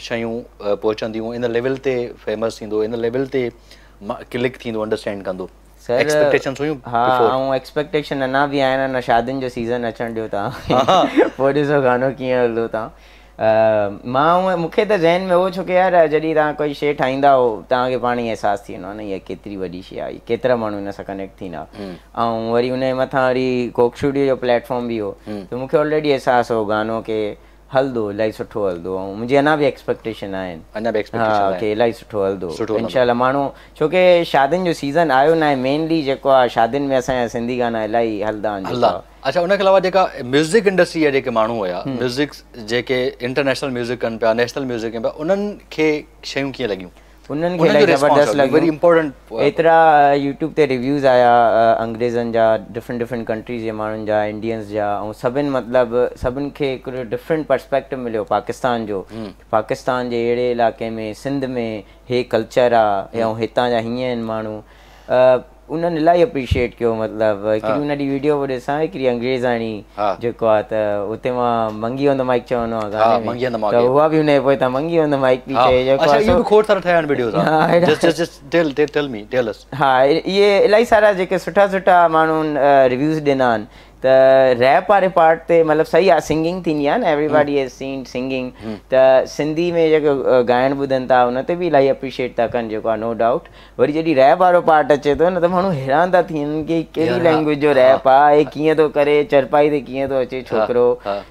पोइ ॾिसो गानो कीअं हलंदो तव्हां मूंखे त ज़हन में हो छो की यार जॾहिं तव्हां कोई शइ ठाहींदा तव्हांखे पाण ई अहसासु थी वेंदो केतिरी वॾी शइ आहे केतिरा माण्हू हिन सां कनेक्ट थींदा ऐं वरी उनजे मथां वरी कोकूडियो जो प्लेटफॉर्म बि हो त मूंखे ऑलरेडी अहसासु हो गानो के हलंदो इलाही सुठो हलंदो ऐं मुंहिंजी अञा बि एक्सपेक्टेशन आहिनि माण्हू की शादियुनि जो सीज़न आयो न आहे मेनली जेको आहे शादियुनि में असांजा सिंधी गाना इलाही हलंदा आहिनि उन्हनि खे ज़बरदस्त एतिरा यूट्यूब ते रिव्यूज़ आया uh, uh, अंग्रेज़नि जा डिफरेंट डिफरेंट कंट्रीज़ जे माण्हुनि जा इंडियंस जा ऐं सभिनि मतिलबु सभिनि खे हिकिड़ो डिफरेंट परस्पेक्टिव मिलियो पाकिस्तान जो पाकिस्तान जे अहिड़े इलाइक़े में सिंध में हे कल्चर आहे ऐं हितां जा हीअं आहिनि माण्हू uh, उन्हनि इलाही अप्रिशिएट कयो मतिलब वीडियो पोइ ॾिसां हिकिड़ी अंग्रेज़ाणी जेको आहे त हुते मां मंगी वेंदो माइक चवंदो आहियां सुठा सुठा माण्हू ॾिना आहिनि त रैप वारे पार्ट ते मतिलबु सही आहे सिंगिंग थींदी आहे न एवरीबॉडी इज़ सीन सिंगिंग त सिंधी में जेको ॻाइण ॿुधनि था हुन ते बि इलाही अप्रिशिएट था कनि जेको आहे नो डाउट वरी जॾहिं रैप वारो पार्ट अचे थो न त माण्हू हैरान था थियनि की कहिड़ी लैंग्वेज जो रैप आहे ऐं कीअं थो करे चरपाई ते कीअं थो अचे छोकिरो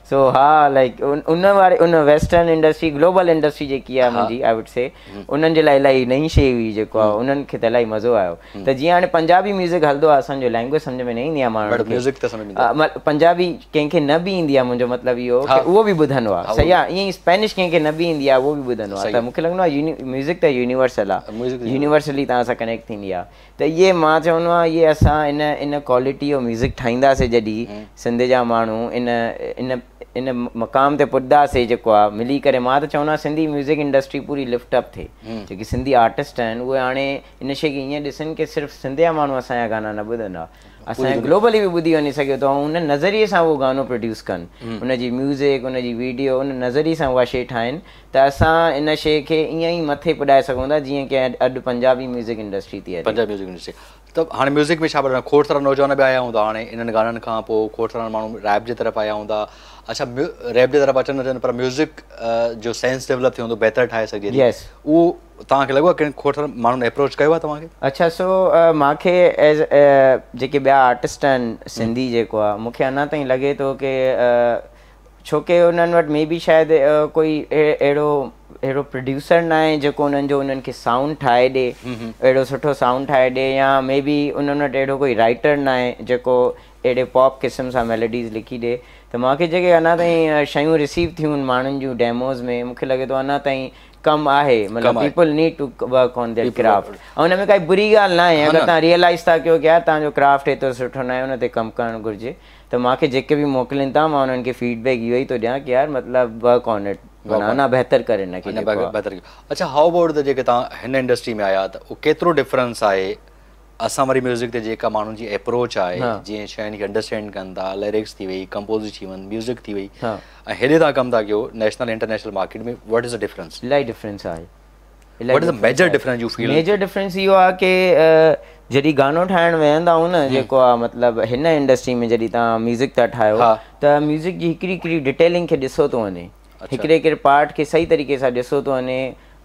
सो हा लाइक उन वारे उन वेस्टर्न इंडस्ट्री ग्लोबल इंडस्ट्री जेकी आहे मुंहिंजी आई वुड से उन्हनि जे लाइ इलाही नई शइ हुई जेको आहे उन्हनि खे त इलाही मज़ो आयो त जीअं हाणे पंजाबी म्यूज़िक हलंदो आहे असांजो लैंग्वेज सम्झ में न ईंदी आहे माण्हू पंजाबी कंहिंखे न बि ईंदी आहे मुंहिंजो मतिलबु इहो उहो बि ॿुधंदो आहे सही आहे ईअं ई स्पेनिश कंहिंखे न बि ईंदी आहे उहो बि ॿुधंदो आहे त मूंखे लॻंदो आहे म्यूज़िक त यूनिवर्सल आहे यूनिवर्सली तव्हां सां कनेक्ट थींदी आहे त इहे मां चवंदो आहियां इहे असां इन इन क्वालिटी जो म्यूज़िक ठाहींदासीं जॾहिं सिंध जा माण्हू इन इन इन मक़ाम ते पुॼंदासीं जेको आहे मिली करे मां त चवंदो आहियां सिंधी म्यूज़िक इंडस्ट्री पूरी लिफ्टअप थिए जेकी सिंधी आर्टिस्ट आहिनि उहे हाणे इन शइ खे ईअं ॾिसनि की सिर्फ़ु सिंधी जा माण्हू असांजा गाना न ॿुधंदा असांजे ग्लोबली बि ॿुधी वञे सघे थो ऐं उन नज़रिए सां उहो गानो प्रोड्यूस कनि उनजी म्यूज़िक उनजी वीडियो उन नज़रिए सां उहा शइ ठाहिनि त असां इन शइ खे ईअं ई मथे पुॼाए सघूं था जीअं की अॼु पंजाबी म्यूज़िक इंडस्ट्री थी आहे पंजाब म्यूज़िक इंडस्ट्री त हाणे म्यूज़िक में छा ॿुधायां खोड़ सारा नौजवान बि आया हूंदा हाणे इन्हनि गाननि खां पोइ खोड़ सारा माण्हू राइब जे तरफ़ आया हूंदा अच्छा सो मूंखे एस जेके ॿिया आर्टिस्ट आहिनि सिंधी जेको आहे मूंखे अञा ताईं लॻे थो की छोके उन्हनि वटि मे बि शायदि कोई अहिड़ो अहिड़ो प्रोड्यूसर न आहे जेको उन्हनि जो उन्हनि खे साउंड ठाहे ॾे अहिड़ो सुठो साउंड ठाहे ॾिए या मे बि उन्हनि वटि अहिड़ो कोई राइटर न आहे जेको अहिड़े पॉप क़िस्म सां मेलेडीस लिखी ॾिए त मूंखे जेके अञा ताईं शयूं रिसीव थियूं माण्हुनि जूं डेमोस में मूंखे लॻे थो अञा ताईं कमु आहे मतिलबु काई बुरी ॻाल्हि न आहे तव्हां रियलाइज़ था कयो क्राफ्ट सुठो न आहे कमु करणु घुरिजे त मूंखे जेके बि मोकिलनि था मां हुननि खे फीडबैक इहो ई थो ॾियां की ऑन बहितर में आया त केतिरो आहे जेका माण्हुनि जी अप्रोच आहे जीअं आहे की जॾहिं गानो ठाहिणु वेहंदा आहियूं न जेको आहे मतिलबु हिन इंडस्ट्री में जॾहिं तव्हां म्यूज़िक था ठाहियो त म्यूज़िक जी हिकिड़ी हिकिड़ी डिटेलिंग खे ॾिसो थो वञे हिकिड़े हिकिड़े पार्ट खे सही तरीक़े सां ॾिसो थो वञे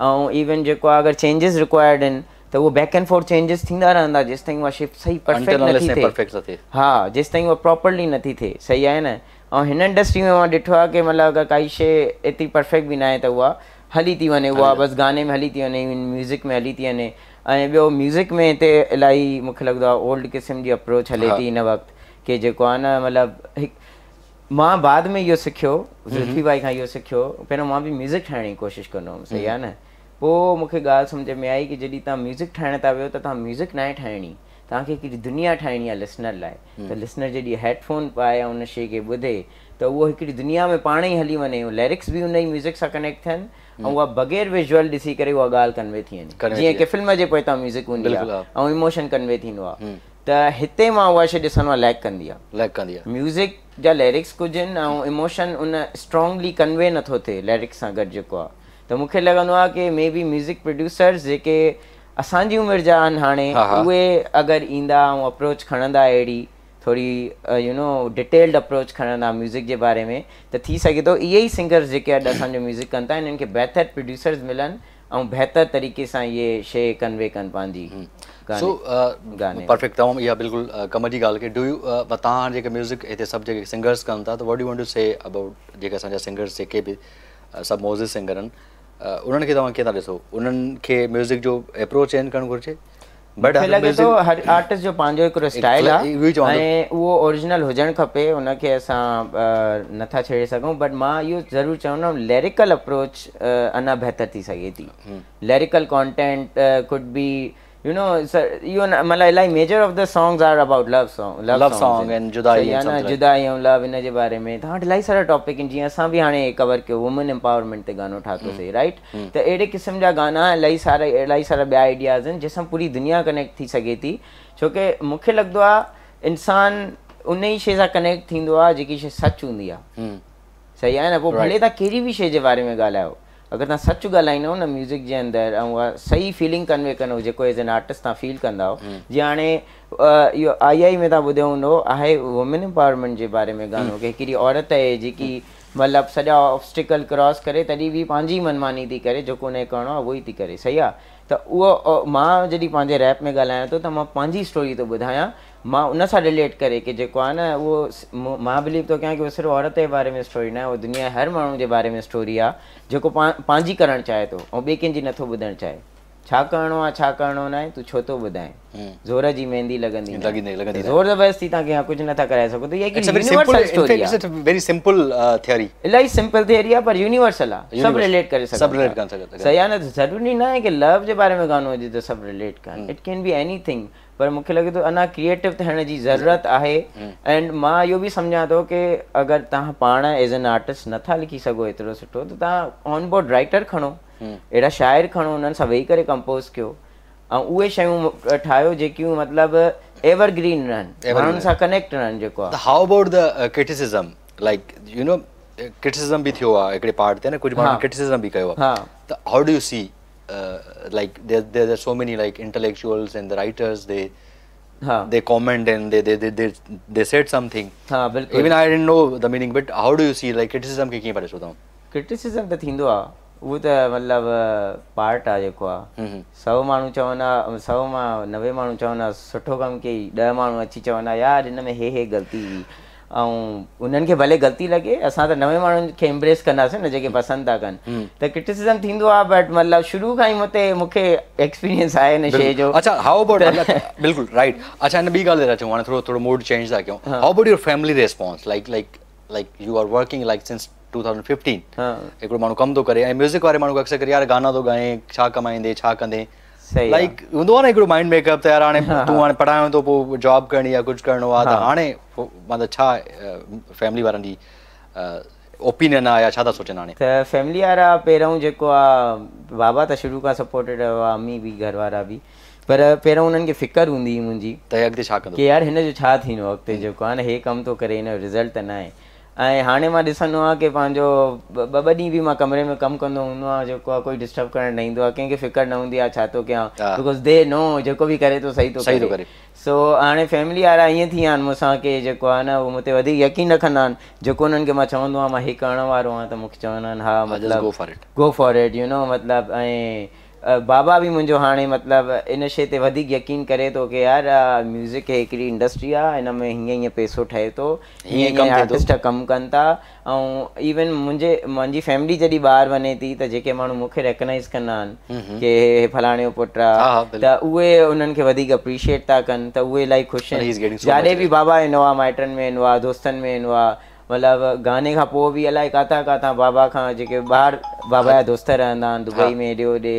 ऐं इवन जेको आहे रिक्वायर्ड आहिनि त उहो बैक एंड फोर्थ चेंजिस थींदा रहंदा जेसि ताईं उहा शिफ्ट सही परफेक्ट थिए हा जेसि ताईं उहा प्रोपर्ली नथी थिए सही आहे न ऐं हिन इंडस्ट्री में मां ॾिठो आहे की मतिलबु अगरि काई शइ एतिरी परफेक्ट बि न आहे त उहा हली थी वञे उहा बसि गाने में हली थी वञे म्यूज़िक में हली थी वञे ऐं ॿियो म्यूज़िक में हिते इलाही मूंखे लॻंदो आहे ओल्ड क़िस्म जी अप्रोच हले थी हिन वक़्तु की जेको आहे न मतिलबु हिकु मां बाद में इहो सिखियो ज़ुल्फी भाई खां इहो सिखियो पहिरियों मां बि म्यूज़िक ठाहिण जी कोशिशि कंदो हुउमि सही आहे न पोइ मूंखे ॻाल्हि सम्झ में आई की जॾहिं तव्हां म्यूज़िक ठाहिण था वियो त तव्हां म्यूज़िक नाहे ठाहिणी तव्हांखे हिकिड़ी दुनिया ठाहिणी आहे लिसनर लाइ त लिसनर जॾहिं हैडफ़ोन पाए या उन शइ खे ॿुधे त उहो हिकिड़ी दुनिया में पाणे ई हली वञे उहो लैरिक्स बि उन ई म्यूज़िक सां कनेक्ट थियनि ऐं उहा बग़ैर विजुअल ॾिसी करे उहा ॻाल्हि कनवे थी वञे जीअं की फिल्म जे पोए म्यूज़िक हूंदी आहे ऐं इमोशन कनवे थींदो आहे त हिते मां उहा शइ कंदी आहे म्यूज़िक जा कुझु आहिनि ऐं इमोशन उन त मूंखे लॻंदो आहे की मे बी म्यूज़िक प्रोड्यूसर्स जेके असांजी उमिरि जा आहिनि हाणे उहे अगरि ईंदा ऐं अप्रोच खणंदा अहिड़ी थोरी यूनो डिटेल्ड अप्रोच खणंदा म्यूज़िक जे बारे में त थी सघे थो इहे ई सिंगर्स जेके अॼु असांजो म्यूज़िक कनि था हिननि खे बहितर प्रोड्यूसर्स मिलनि ऐं बहितर तरीक़े सां इहे शइ कन्वे कनि पंहिंजी कनि था सिंगर्स जेके बि सभु मोज़िस सिंगर आहिनि ल हुजणु खपे हुनखे असां नथा छेड़े सघूं बट मां इहो ज़रूरु चवंदमि लेरिकल अञा बहितर थी सघे थी लेरिकल कॉन्टेंट कुड बि you know so even uh, malai like major of the songs are about love song love, love song and judai so yana judai and love in je bare mein that like sara topic in ji asa bhi hane cover ke women empowerment te gano thako hmm. se right hmm. to ede kism ja gana lai sara lai sara be ideas hain jese puri duniya connect thi sake thi choke mukhe lagdo a insaan unhi she connect thindo a je she sach hundi a hmm. sahi hai na wo bhale ta keri bhi she je bare mein galayo अगरि तव्हां सचु ॻाल्हाईंदव न music जे अंदरि ऐं उहा सही feeling convey कंदव जेको एज़ एन आर्टिस्ट तव्हां फील कंदव जीअं हाणे इहो आई आई में तव्हां ॿुधियो हूंदो आहे वुमेन एम्पावरमेंट जे बारे में गानो की हिकिड़ी औरत आहे जेकी मतिलबु सॼा ऑब्स्टिकल क्रॉस करे तॾहिं बि पंहिंजी मनमानी थी करे जेको उनखे करिणो आहे उहो ई थी करे सही आहे त उहो मां जॾहिं पंहिंजे रैप में ॻाल्हायां थो त मां पंहिंजी स्टोरी थो ॿुधायां मां करे की जेको आहे न उहो मां बिलीव थो कयां की उहो सिर्फ़ु औरत जे बारे में न आहे दुनिया जे हर माण्हू जे बारे में स्टोरी आहे जेको पंहिंजी करणु चाहे थो ऐं ॿिए कंहिंजी नथो ॿुधणु चाहे छा करिणो आहे छा करिणो न आहे तूं छो थो ॿुधाए ज़ोर जी मेहंदी लॻंदी आहे पर मूंखे लॻे थो अञा क्रिएटिव थियण जी ज़रूरत आहे एंड मां इहो बि समुझां थो की अगरि तव्हां पाण एज़ एन आर्टिस्ट नथा लिखी सघो एतिरो सुठो त तव्हां ऑन बोर्ड राइटर खणो अहिड़ा शाइर खणो उन्हनि सां वेही करे कंपोज़ कयो ऐं उहे शयूं ठाहियो जेकियूं मतिलबु evergreen Uh, like there, there are so many like intellectuals and the writers they Haan. they comment and they they they they, said something Haan, even i didn't know the meaning but how do you see like criticism ke kiyan pare chudao criticism ta thindo a wo ta uh, matlab uh, part a jeko a mm-hmm. sab manu chavana sab ma nave manu chavana sutho kam ke 10 manu achi chavana yaar me he he galti hui ऐं उन्हनि खे भले ग़लती लॻे असां त नवे माण्हुनि खे इम्प्रेस कंदासीं न जेके पसंदि था कनि त क्रिटिसिज़म थींदो आहे कमु थो करे ऐं म्यूज़िक वारे माण्हू करे थो गाए छा कमाईंदे छा कंदे जेको आहे बाबा त शुरू खां सपोर्टेड रहियो आहे घर वारा बि पर पहिरों हुननि खे फ़िक्र हूंदी हुई मुंहिंजी त छा कंदो की यार हिन जो छा थींदो अॻिते जेको आहे न हे कमु थो करे हिन जो रिज़ल्ट त न आहे ऐं हाणे मां ॾिसंदो आहियां की पंहिंजो ॿ ॿ ॾींहं बि मां कमरे में कमु कंदो हूंदो आ जेको आहे कोई डिस्टर्ब करणु न ईंदो आहे कंहिंखे फ़िक्र न हूंदी आहे छा थो कयां बिकॉज़ दे नो जेको बि करे थो सही थो सही थो करे सो हाणे फैमिली वारा ईअं थी विया आहिनि मूंसां की जेको आहे न उहो मूंखे वधीक यकीन रखंदा आहिनि जेको उन्हनि खे मां चवंदो आहियां मां इहो करण वारो आहियां त मूंखे चवंदा आहिनि हा मतिलबु गो फॉर फॉर्वेड यू नो मतिलबु ऐं बाबा बि मुंहिंजो हाणे मतिलबु इन शइ ते वधीक यकीन करे थो की यार म्यूज़िक हीअ हिकिड़ी इंडस्ट्री आहे इन में हीअं हीअं पैसो ठहे थो हीअं हीअं आर्टिस्ट कमु कनि था ऐं इवन मुंहिंजे मुंहिंजी फैमिली जॾहिं ॿाहिरि वञे थी त जेके माण्हू मूंखे रिकनाइज़ कंदा आहिनि की इहे फलाणो पुटु आहे त उहे उन्हनि खे वधीक अप्रिशिएट था कनि त उहे इलाही ख़ुशि आहिनि जाॾे बि बाबा ईंदो आहे माइटनि में ईंदो आहे दोस्तनि में ईंदो आहे मतिलबु गाने खां पोइ बि इलाही किथां किथां बाबा खां जेके ॿाहिरि बाबा जा दोस्त रहंदा दुबई में हेॾे होॾे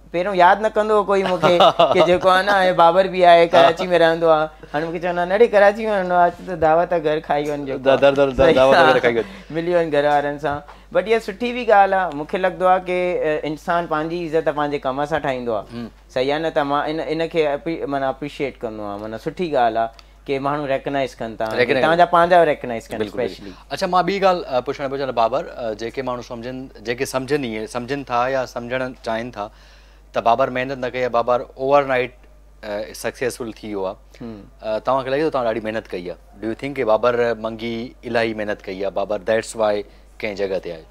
पहिरियों यादि न कंदो कोई मूंखे जेको आहे न बाबर बि आहे कराची में रहंदो आहे न वञणो आहे दावा त घर खाई वञिजो बट इहा सुठी बि ॻाल्हि आहे मूंखे लॻंदो आहे की इंसान पंहिंजी इज़त पंहिंजे कम सां ठाहींदो आहे सही आहे न त मां इन इनखे अप्रिशिएट कंदो आहियां सुठी ॻाल्हि आहे के माण्हू रेकनाइज़ कनि था त बाबर महिनत न कई आहे बाबर ओवरनाइट सक्सेसफुल थी वियो आहे तव्हांखे लॻे थो तव्हां ॾाढी महिनत कई आहे डू यू थिंक की बाबर मंगी इलाही महिनत कई आहे बाबर दैट्स वाय कंहिं जॻह ते आहे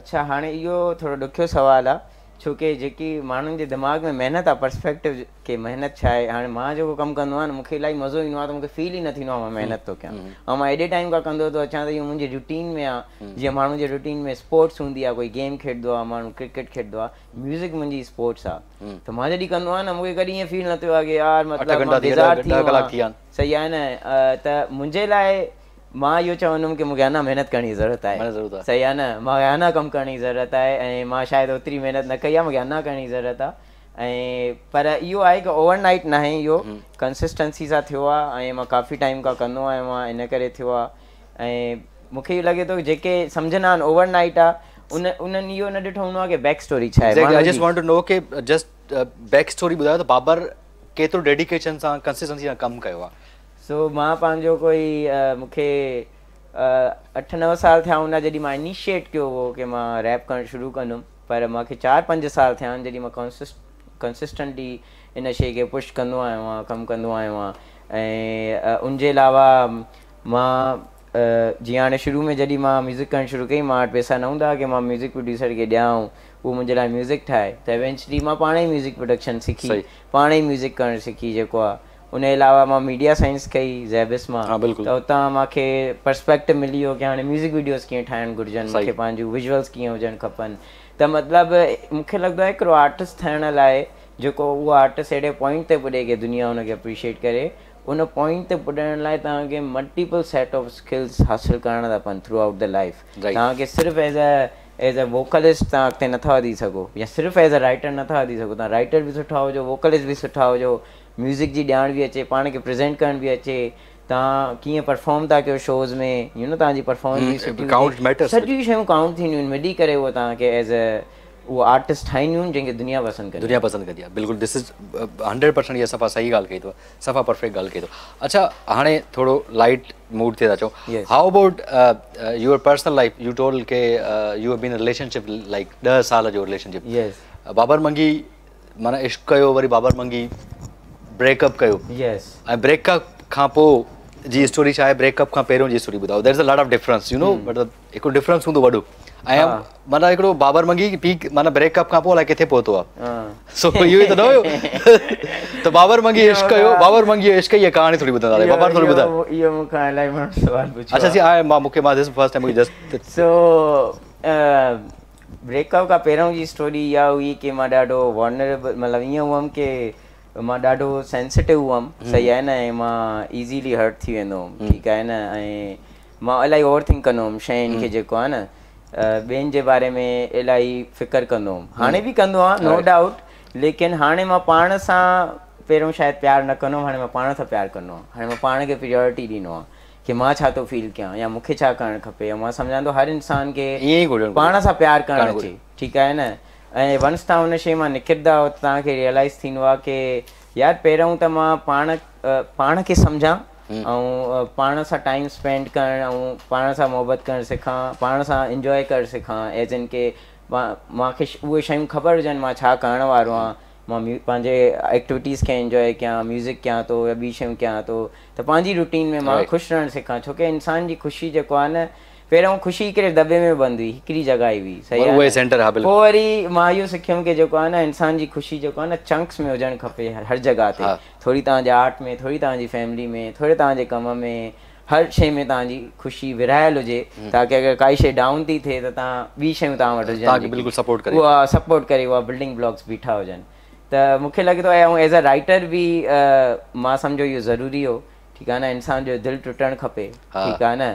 अच्छा हाणे इहो थोरो ॾुखियो सुवालु आहे छोकी जेकी माण्हुनि जे दिमाग़ में महिनत आहे पर्सपेक्टिव की महिनत छा आहे हाणे मां जेको कमु कंदो आहियां न मूंखे इलाही मज़ो ईंदो आहे त मूंखे फील ई न थींदो आहे मां महिनत थो कयां ऐं मां एॾे टाइम खां कंदो थो अचां त इहो मुंहिंजी रुटीन में आहे जीअं माण्हुनि जे रुटीन में स्पोर्ट्स हूंदी आहे कोई गेम खेॾंदो आहे माण्हू क्रिकेट खेॾंदो आहे म्यूज़िक मुंहिंजी स्पोर्ट्स आहे त मां जॾहिं कंदो आहियां न मूंखे कॾहिं ईअं फील न थियो आहे की यार सही आहे न त मुंहिंजे लाइ मां इहो चवंदुमि की मूंखे अञा महिनत करण जी ज़रूरत आहे सही आहे न मूंखे अञा कमु करण जी ज़रूरत आहे ऐं मां शायदि ओतिरी महिनत न कई आहे मूंखे अञा करण जी ज़रूरत आहे ऐं पर इहो आहे की ओवरनाइट न आहे इहो कंसिस्टेंसी सां थियो आहे ऐं मां काफ़ी टाइम खां कंदो आहियां मां इन करे थियो आहे ऐं मूंखे इहो लॻे थो जेके सम्झंदा आहिनि ओवरनाइट आहे उन उन्हनि इहो न ॾिठो हूंदो आहे की बैक स्टोरी छा आहे uh, त बाबर केतिरो डेडिकेशन सां कंसिस्टेंसी सां कमु कयो आहे सो मां पंहिंजो कोई मूंखे अठ नव साल थिया हूंदा जॾहिं मां इनिशिएट कयो हुओ की मां रैप करणु शुरू कंदुमि पर मूंखे चारि पंज साल थिया आहिनि जॾहिं मां कंसिस्ट कंसिस्टेंटली इन शइ खे पुश कंदो आहियां कमु कंदो आहियां ऐं उन जे अलावा मां जीअं हाणे शुरू में जॾहिं मां म्यूज़िक करणु शुरू कई मां वटि पैसा न हूंदा हुआ की मां म्यूज़िक प्रोड्यूसर खे ॾियां उहो मुंहिंजे लाइ म्यूज़िक ठाहे त एवेंचली मां पाण ई म्यूज़िक प्रोडक्शन सिखी पाण ई म्यूज़िक करणु सिखी जेको आहे उनजे अलावा मां मीडिया साइंस कई ज़ैबिस मां त हुतां मूंखे परस्पेक्टिव मिली वियो की हाणे म्यूज़िक वीडियोस कीअं ठाहिणु घुरिजनि मूंखे पंहिंजूं विजुअल्स कीअं हुजणु खपनि त मतिलबु मूंखे लॻंदो आहे हिकिड़ो आर्टिस्ट ठहण लाइ जेको उहो आर्टिस्ट अहिड़े पॉइंट ते पुॼे की दुनिया हुनखे अप्रिशिएट करे उन पॉइंट ते पुॼण लाइ तव्हांखे मल्टीपल सेट ऑफ स्किल्स हासिलु हासिल था पवनि थ्रू आउट द लाइफ तव्हांखे सिर्फ़ु as a as a vocalist तव्हां अॻिते नथा वधी सघो या सिर्फ़ु एज़ अ राइटर नथा वधी सघो तव्हां राइटर बि सुठा हुजो वोकलिस्ट बि सुठा हुजो म्यूज़िक जी ॼाण बि अचे पाण खे प्रेज़ेंट करण बि अचे तव्हां कीअं परफॉर्म था कयो शोज़ में सॼी शयूं काउंट थींदियूं आहिनि मिली करे उहो तव्हांखे एज़ अ उहा आर्टिस्ट ठाहींदियूं आहिनि जंहिंखे हंड्रेड परसेंट इहा सफ़ा सही कई अथव सफ़ा परफेक्ट ॻाल्हि कई अथव अच्छा हाणे थोरो लाइट मूड ते था हाउ अबाउट लाइक ॾह साल जो बाबर मंगी माना इश्क कयो वरी बाबर मंगी ब्रेकअप कयो यस आई ब्रेकअप खां पो जी स्टोरी छाए ब्रेकअप खां पहिरों जी स्टोरी ॿुधायो there is a lot of difference you know but एको डिफरेंस हुंदो वडो आई एम माना हिकिड़ो बाबर मंगी पीक माना ब्रेकअप खां पो अलाए किथे पोतो आ सो यू इज त न हुयो बाबर मंगी इश्क कयो बाबर मंगी इश्क ये कहानी थोड़ी बता दे बाबर थोरी ॿुधायो इहो मूंखां इलाही माण्हू सवाल पूछो अच्छा सी आई एम मूंखे मा this first time just so breakup का पहिरियों जी स्टोरी या हुई कि मां डाडो वॉर्नरेबल मतलब ईअं हुअमि की मां ॾाढो सेंसिटिव हुअमि सही आहे न ऐं मां ईज़ीली हर्ट थी वेंदो हुउमि ठीकु आहे न ऐं मां इलाही ओवर थिंक कंदो हुउमि शयुनि खे जेको आहे न ॿियनि जे बारे में इलाही फ़िक्र कंदो हुउमि हाणे बि कंदो आहियां नो डाउट लेकिन हाणे मां पाण सां पहिरियों शायदि प्यारु न कंदो हुयुमि हाणे मां पाण सां प्यारु कंदो आहियां हाणे मां पाण खे प्रियोरिटी ॾिनो आहे की मां छा थो फील कयां या मूंखे छा करणु खपे या मां सम्झां थो हर इंसान खे पाण सां प्यारु करणु अचे ठीकु आहे न ऐं वंस तव्हां हुन शइ मां निकिरंदा त तव्हांखे रियलाइज़ थींदो आहे की यार पहिरियों त मां पाण पाण खे सम्झां ऐं पाण सां टाइम स्पेंड करणु ऐं पाण सां मुहबत करणु सिखां पाण सां इंजॉय करणु सिखां एज इन के मूंखे उहे शयूं ख़बर हुजनि मां छा करण वारो आहियां मां पंहिंजे एक्टिविटीज़ खे इंजॉय कयां म्यूज़िक कयां थो या ॿी शयूं कयां थो त पंहिंजी रुटीन में मां ख़ुशि रहणु सिखां छोकी इंसान जी ख़ुशी जेको आहे न पहिरों ख़ुशी हिकिड़े दॿे में बंदि हुई हिकिड़ी जॻह ई हुई सही सेंटर पोइ वरी मां इहो सिखयमि की जेको आहे न इंसान जी ख़ुशी जेको आहे न चंक्स में हुजणु खपे हर हर जॻह ते थोरी तव्हांजे आर्ट में थोरी तव्हांजी फैमिली में थोरे तव्हांजे कम में हर शइ में तव्हांजी ख़ुशी विरिहायल हुजे ताकी अगरि काई शइ डाउन थी थिए त तव्हां ॿी शयूं तव्हां वटि हुजनि उहा सपोर्ट करे उहा बिल्डिंग ब्लॉक्स बीठा हुजनि त मूंखे लॻंदो आहे ऐं एज़ अ राइटर बि मां सम्झो इहो ज़रूरी हो ठीकु आहे न इंसान जो दिलि टुटणु खपे ठीकु आहे न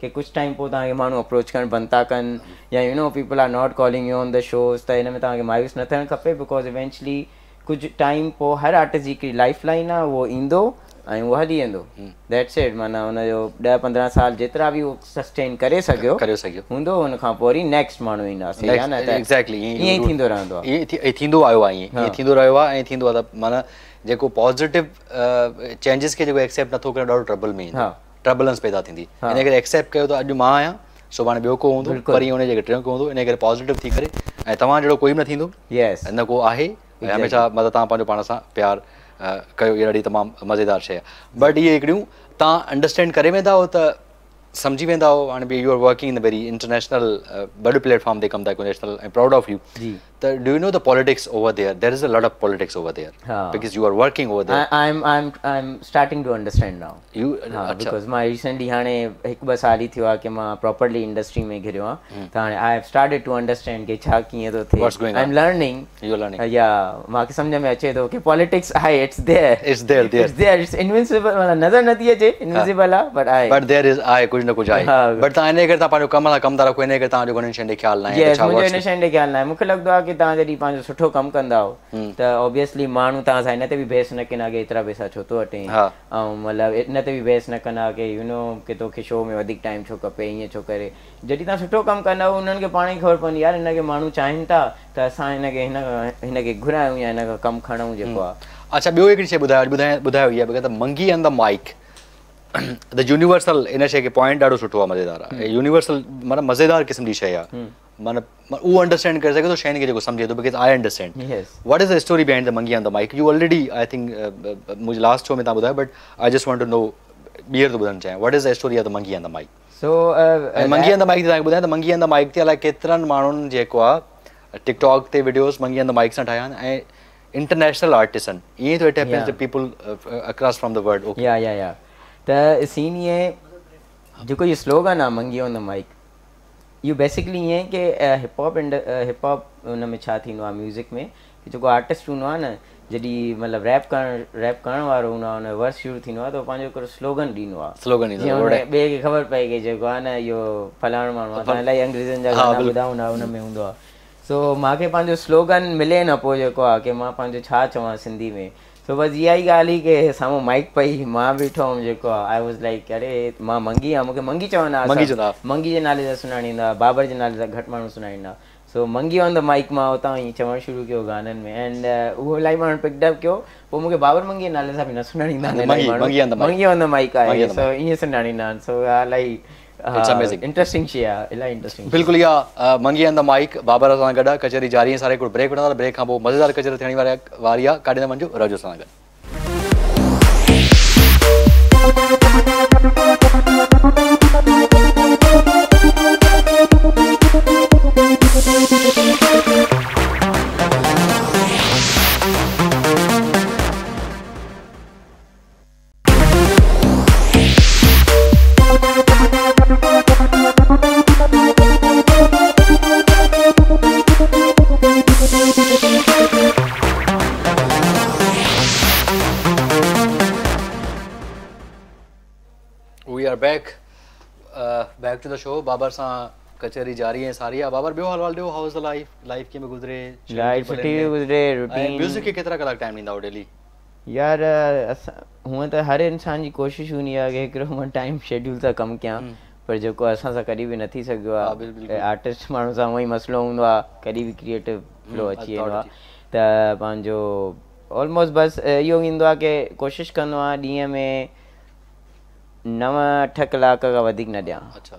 के कुझु टाइम पोइ तव्हांखे माण्हू अप्रोच करण बंदि था कनि या you know people are not calling you on the shows त हिन में तव्हांखे मायूस न थियणु खपे बिकॉज इवेंचली कुझु टाइम पोइ हर आर्टिस्ट जी हिकिड़ी लाइफ लाइन आहे उहो ईंदो ऐं उहो हली वेंदो दैट्स सेड माना हुनजो ॾह पंद्रहं साल जेतिरा बि उहो सस्टेन करे सघियो करे सघियो हूंदो हुन खां पोइ वरी नेक्स्ट माण्हू ईंदासीं जेको जेको पॉज़िटिव चेंजिस खे एक्सेप्ट नथो करे ॾाढो ट्रबल में हा ट्रबलेंस पैदा थींदी इन करे एक्सेप्ट कयो त अॼु मां आहियां सुभाणे ॿियो को हूंदो वरी हुनजे करे ट्रिंक हूंदो इन करे पॉज़िटिव थी करे ऐं तव्हां जहिड़ो कोई बि थींदो न को आहे हमेशह मतिलबु तव्हां पंहिंजो पाण सां प्यारु कयो इहा ॾाढी तमामु मज़ेदार शइ आहे बट इहे हिकिड़ियूं तव्हां अंडरस्टैंड करे वेंदा आहियो त सम्झी वेंदा हाणे भई you are working very international ॿ प्लेटफॉर्म ते कमु था कयो नेशनल ऐं proud of you the, do you know the politics over there? There is a lot of politics over there uh, because you are working over there. I, I'm I'm I'm starting to understand now. You uh, because my recently hane ek bas aali thi wa ke ma properly industry me ghiri wa. Then I have started to understand ke cha kiye to the. What's going on? I'm learning. You're learning. Uh, yeah, ma ke samjhe mai achhe to ke politics hai. It's there. It's there. There. It's there. It's invincible. Wala nazar nahi hai je invincible ha. But I. But there is I. Kuch na kuch I. But I ne karta paro kamala kam dara koi ne karta jo ganesh ne kyaal na hai. Yes, mujhe ganesh ne kyaal na hai. Mukhlaq doa ke. तव्हां जॾहिं सुठो कमु कंदा त obviously माण्हू न कंदा की हेतिरा पैसा छो थो अटे ऐं मतिलबु हिन ते बि बहस न कंदा की तोखे शो में वधीक टाइम छो खपे छो करे सुठो कमु कंदा पाण ई ख़बर पवंदी माण्हू चाहिनि था त असांखे मतलब वो अंडरस्टैंड कर सके तो शैन के को समझे तो because I understand what is the story behind the Mangi on the mic you already I think मुझे लास्ट शो में था बताया but I just want to know बियर तो ॿुधणु चाहे what is the story of the Mangi on the mic so Mangi on the mic तव्हांखे ॿुधायां त मंगी ऑन द माइक ते अलाए केतिरनि माण्हुनि जेको आहे टिकटॉक ते वीडियोस मंगी ऑन द माइक से ठाया आहिनि इंटरनेशनल आर्टिस्ट आहिनि ईअं थो it happens the people across from the world okay yeah yeah या त सीन ये जो कोई स्लोगन है मंगी ऑन द माइक इहो बेसिकली ईअं की hip hop and hip hop हुन में छा थींदो आहे म्यूज़िक में जेको आर्टिस्ट हूंदो आहे न जॾहिं मतिलबु रैप करण रैप करण वारो हूंदो आहे हुनजो वर्स शुरू थींदो आहे त पंहिंजो हिकिड़ो स्लोगन ॾींदो आहे ॿिए खे ख़बर पए की जेको आहे न इहो फलाण माण्हू आहे इलाही अंग्रेज़नि जा गाना ॿुधा हूंदा हुन में हूंदो आहे सो मूंखे पंहिंजो स्लोगन मिले न पोइ जेको आहे की मां पंहिंजो छा चवां सिंधी में सो बसि इहा ई ॻाल्हि हुई की साम्हूं माइक पई मां बीठो हुउमि जेको आई वॉज़ लाइक करे मां मंगी आहे मूंखे मंगी चवंदा मंगी जे नाले सां सुञाणींदा बाबर जे नाले सां घटि माण्हू सुञाणींदा सो मंगी वन माइक मां हुतां ई चवणु शुरू कयो गाननि में एंड उहो इलाही माण्हू पिकडप कयो पोइ मूंखे बाबर मंगी जे नाले सां बि न सुञाणींदा मंगी माइक आहे सो सो ईअं सुञाणींदा आहिनि इलाही इट्स अमेजिंग इंटरेस्टिंग शइ आहे इलाही इंटरेस्टिंग बिल्कुलु इहा मंगी आहिनि त माइक बाबर सां गॾु कचहरी जारी सारे हिकिड़ो ब्रेक वठंदा ब्रेक खां पोइ मज़ेदार कचहरी थियण वारी वारी आहे काॾे न वञिजो रहिजो सां गॾु back back to the show Babar સા કચેરી જારી હે સારીયા બابر બે હોલવલ હોઉસ લાઈફ લાઈફ કે મે ગુઝરે લાઈફ ટીવી ઉજે રબીઝ કે કિતરા કલાક ટાઈમ ની દઉં ડેલી યાર હુએ તો હર ઇન્સાન જી કોશિશ હોની આ કે એકરો મન ટાઈમ શેડ્યુલ સા કમ ક્યાં પર જો કો આસા સા કરી બી નથી સક્યો આ આર્ટિસ્ટ માણો સા વહી મસલો હોંડા કરી બી ક્રિએટિવ ફ્લો અછી હે તો પાંજો ઓલમોસ્ટ બસ યો ગીndo કે કોશિશ કરનોા ડીએમ એ नव अठ कलाक खां वधीक न ॾियां अच्छा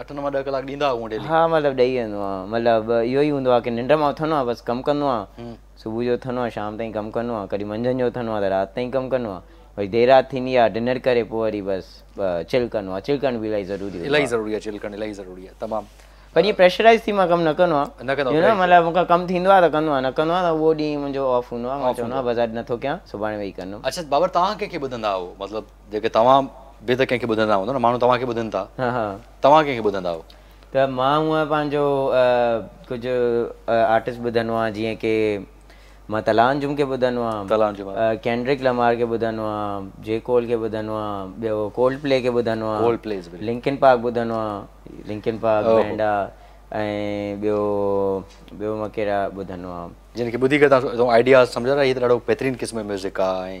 अठ नव ॾह कलाक ॾींदा डेली हा मतिलबु ॾेई वेंदो आहियां मतिलबु इहो ई हूंदो आहे की निंड मां उथंदो आहियां बसि कमु कंदो हम्म। सुबुह जो उथंदो शाम ताईं कमु कंदो आहियां कॾहिं मंझंदि जो उथंदो आहियां त राति ताईं कमु कंदो आहियां वरी देरि राति थींदी आहे डिनर करे पोइ वरी बसि चिल कंदो आहे चिल करणु बि इलाही ज़रूरी इलाही ज़रूरी आहे चिल करणु इलाही ज़रूरी आहे तमामु पर ईअं प्रेशराइज़ थी मां कमु न कंदो आहियां न मतिलबु मूंखां कमु थींदो आहे त कंदो न कंदो आहियां त उहो ॾींहुं मुंहिंजो ऑफ हूंदो आहे मां चवंदो आहियां बज़ार नथो कयां सुभाणे वेही कंदुमि अच्छा बाबर तव्हां कंहिंखे ॿुधंदा आहियो मतिलबु जेके तव्हां ॿिए त कंहिंखे ॿुधंदा हूंदा न माण्हू तव्हांखे ॿुधनि था तव्हां कंहिंखे ॿुधंदा हो त मां हूअ पंहिंजो कुझु आर्टिस्ट ॿुधंदो आहियां जीअं की मां तलान जुम खे ॿुधंदो आहियां कैंड्रिक लमार खे ॿुधंदो आहियां जे कोल खे ॿुधंदो आहियां ॿियो कोल्ड प्ले खे ॿुधंदो आहियां कोल्ड प्ले लिंकिन पार्क ॿुधंदो आहियां लिंकिन पार्क ऐं ॿियो ॿियो मां कहिड़ा ॿुधंदो आहियां जिन खे ॿुधी करे तव्हां आइडिया त ॾाढो बहितरीन क़िस्म जो म्यूज़िक आहे ऐं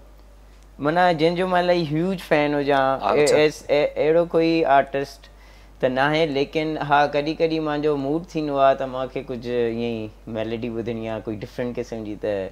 माना जंहिंजो मां इलाही ह्यूज फैन हुजां अहिड़ो कोई आर्टिस्ट त न आहे लेकिन हा कॾहिं कॾहिं मुंहिंजो मूड थींदो आहे त मूंखे कुझु ईअं ई मेलेडी ॿुधणी आहे कोई डिफरेंट क़िस्म जी त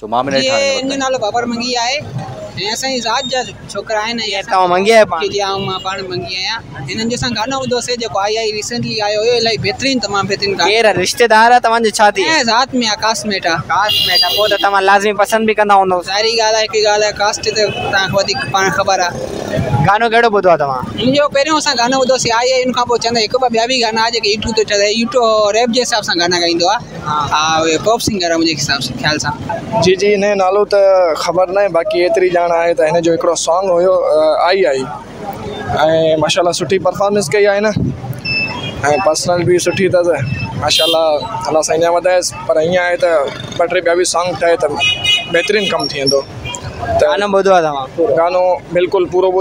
सो तो मां में ठाणे इन नालो बाबर मंगी आहे ऐं असांजी ज़ात जा छोकिरा आहिनि ऐं तव्हां मंगी आहियो पाण जी आऊं मां पाण मंगी आहियां हिननि जो असां गानो ॿुधोसीं जेको आई आई रिसेंटली आयो हुयो इलाही बहितरीनु तमामु बहितरीनु केरु रिश्तेदार आहे तव्हांजो छा थी ऐं ज़ात में आहे कास्ट मेट आहे कास्ट मेट आहे पोइ त तो तव्हां लाज़मी पसंदि बि कंदा हूंदव सारी ॻाल्हि आहे हिकिड़ी तो ॻाल्हि आहे कास्ट त तव्हांखे वधीक पाण ख़बर आहे गानो कहिड़ो ॿुधो आहे तव्हां मुंहिंजो पहिरियों असां गानो ॿुधोसीं आई आई हुन खां पोइ चवंदा हिकु ॿ ॿिया बि गाना आहे जेके यूट्यूब ते चवंदा यूट्यूब रैप जे हिसाब सां गाना ॻाईंदो आहे हाँ। हा उहे पॉप सिंगर आहे मुंहिंजे हिसाब सां ख़्याल सां जी इन नालों तो ख़बर ना आहे बाक़ी एतिरी ॼाण आहे त जो हिकिड़ो सॉन्ग हुयो आई आई ए माशाला सुठी परफॉर्मेंस कई है ना पर्सनल भी सुठी अस माशाला अला साईं जा पर ईअं आहे त ॿ टे सॉन्ग ठहे त बहितरीनु कमु थी वेंदो त गानो ॿुधो आहे तव्हां गानो बिल्कुलु पूरो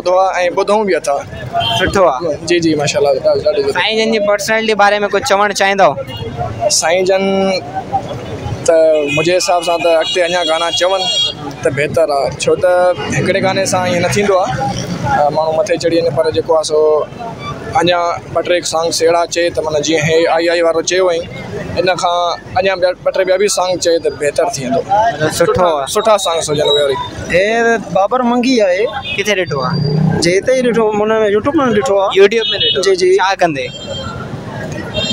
जी जी माशाला साईं बारे में कुझु चवणु चाहींदव साईं जन त मुंहिंजे हिसाब सां त अॻिते अञा गाना चवनि त बहितर आहे छो त हिकिड़े गाने सां ईअं न थींदो आहे माण्हू मथे चढ़ी वञे पर जेको आहे सो अञा ॿ टे सॉंग्स अहिड़ा चए त माना जीअं हे आई आई वारो चयो वई इन खां अञा ॿ टे ॿिया बि सॉन्ग्स चए त बहितर थी वेंदो सॉंग्स हुजनि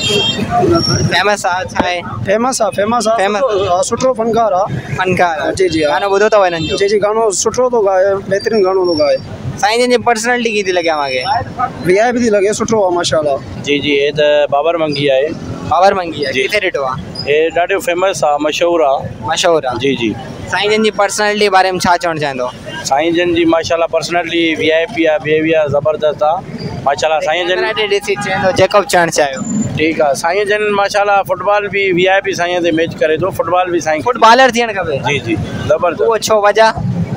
फेमस आहे छा आहे फेमस आहे फेमस आहे सुठो फनकार आहे फनकार जी जी गानो ॿुधो अथव हिननि जी जी गानो सुठो थो ॻाए बहितरीन गानो थो ॻाए साईं जन जी पर्सनैलिटी कीअं थी लॻे मूंखे वी आई थी लॻे सुठो आहे माशा जी जी हे त बाबर मंगी बाबर मंगी किथे हीअ ॾाढो फेमस आहे मशहूरु आहे मशहूरु आहे जी जी साईं जन जी पर्सनैलिटी बारे में छा चवणु चाहींदो साईं जन जी माशाल्लाह पर्सनैलिटी वी आई पी आहे बिहेवियर ज़बरदस्त आहे माशाल्लाह साईं जन ॾिसी चवंदो जेको बि चवणु चाहियो ठीकु आहे साईं जन माशाल्लाह फुटबॉल बि वी साईं ते मैच करे थो फुटबॉल बि साईं फुटबॉलर थियणु खपे जी जी ज़बरदस्त उहो छो वजह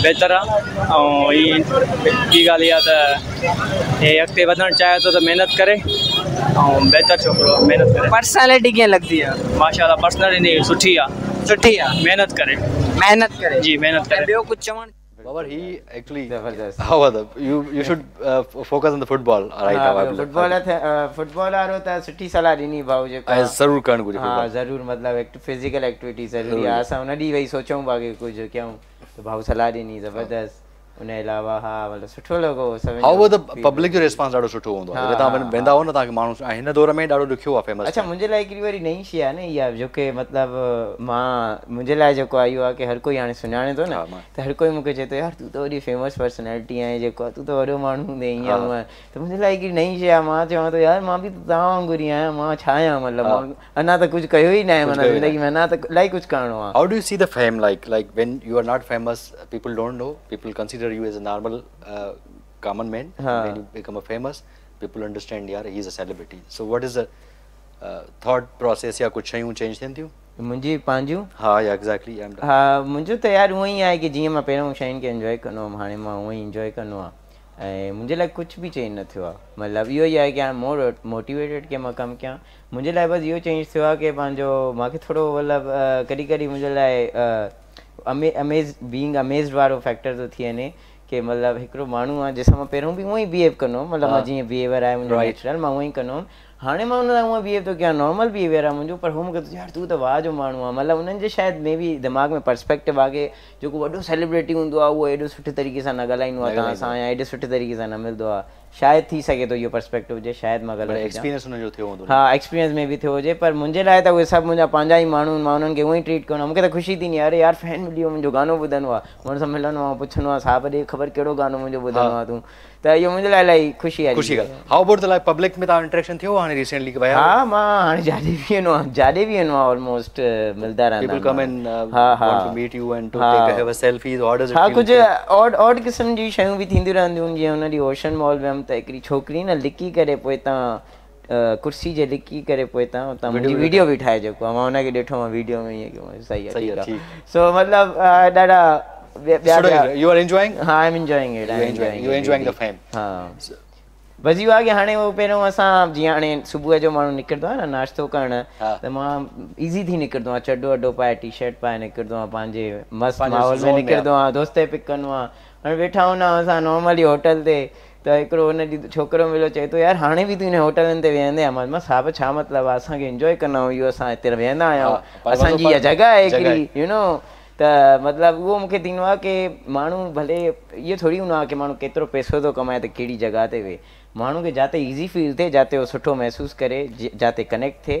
बहितर आहे ऐं हीअ ॿी चाहे तो, तो मेहनत महिनत करे ऐं बहितर छोकिरो करे पर्सनैलिटी क्या लगती है माशाला पर्सनैलिटी सुठी आहे सुठी आहे करे मेहनत करे जी मेहनत करे कुछ कुझु Babar, he actually Zabardast. How are the you you should uh, focus on the football right now. Football footballer होता सुठी सलाह ॾिनी भाउ जेको ऐं हाँ, ज़रूरु करणु घुरिजे हा ज़रूरु मतिलबु फिज़िकल एक्टिविटी ज़रूरी आहे असां हुन ॾींहुं वेही सोचूं पिया की कुझु कयूं the Bahusaladini, the Vedas, मां चवां थो यार मां बि तव्हां वांगुर ई आहियां मां छा आहियां You you as a a a normal uh, common man, become famous, is is people understand yaar he celebrity so what uh, thought process ya हा मुंहिंजो त यार उहो ई आहे की जीअं मां पहिरों शयुनि खे इंजॉय कंदो हुउमि हाणे मां उहो ई इंजॉय कंदो आहियां ऐं मुंहिंजे लाइ कुझु बि चेंज न थियो आहे मतिलबु इहो ई आहे की मोर मोटिवेटेड की मां कमु कयां मुंहिंजे लाइ बसि इहो चेंज थियो आहे की पंहिंजो मूंखे थोरो मतिलबु कॾहिं कॾहिं मुंहिंजे लाइ अमेज़ बींग अमेज़ वारो फैक्टर थो थी वञे की मतिलबु हिकिड़ो माण्हू आहे जंहिंसां मां पहिरों बि उहो ई बिहेव कंदो हुयमि मतिलबु मां जीअं बिहेवियर आहे मुंहिंजो नेचुरल मां उहो ई कंदो हुयुमि हाणे मां हुन लाइ उहो बिहेव थो कयां नॉर्मल बिहेवियर आहे मुंहिंजो पर उहो मूंखे यादू वाह जो माण्हू आहे मतिलबु हुननि जे शायदि मे बि दिमाग़ में परपेक्टिव आहे जेको वॾो सेलिब्रिटी हूंदो आहे उहो सुठे तरीक़े सां न ॻाल्हाईंदो या सुठे तरीक़े सां न मिलंदो आहे शायद थी सके तो यो पर्सपेक्टिव जे शायद मगर एक्सपीरियंस उन जो थे हो हां एक्सपीरियंस में भी थे हो जे पर मुंहिंजे लाए त वे सब मुजा पांजा ही मानू मानन के वही ट्रीट करना मूंखे तो ख़ुशी थी नहीं अरे यार फैन मिलियो मुजो गानो ॿुधंदो मन से सां मिलंदो साहब रे ख़बर केड़ो गानो मुजो ॿुधंदो हाँ। तू तो यो इहो लाए लाई ख़ुशी आई ख़ुशी ॻाल्हि how about the like public में ता इंटरेक्शन थियो हाने रिसेंटली के भाई हां मां हाने जादे भी नो जादे भी नो ऑलमोस्ट मिलंदा रहना people come and want to meet you and to take a selfie orders हां कुछ ऑड ऑड क़िस्म जी शयो भी थिंदी रहंदी उन जीअं उन दी ओशन मॉल में त हिकिड़ी छोकिरी न लिकी करे पोइ हितां कुर्सी जे लिकी करे पोइ वीडियो बि ठाहे जेको भाॼी वियो आहे सुबुह जो माण्हू निकिरंदो आहे न नाश्तो करणु त मां ईज़ी थी निकिरंदो आहियां चडो अॾो पाए शर्ट पाए निकिरंदो आहियां पंहिंजे वेठा हूंदा त हिकिड़ो हुन ॾींहुं छोकिरो मिलियो चए थो यार हाणे बि तूं हिन होटलनि ते वेहंदे आहे मां साहिबु छा मतिलबु आहे असांखे इंजॉय कंदा आहियूं इहो असां हिते वेहंदा आहियूं असांजी इहा जॻह आहे हिकिड़ी यू नो त मतिलबु उहो मूंखे थींदो आहे की माण्हू भले इहो थोरी हूंदो आहे की माण्हू केतिरो पैसो थो कमाए त कहिड़ी जॻह ते वेह माण्हू खे जिते ईज़ी फील थिए जिते उहो सुठो महसूसु करे जिते कनेक्ट थिए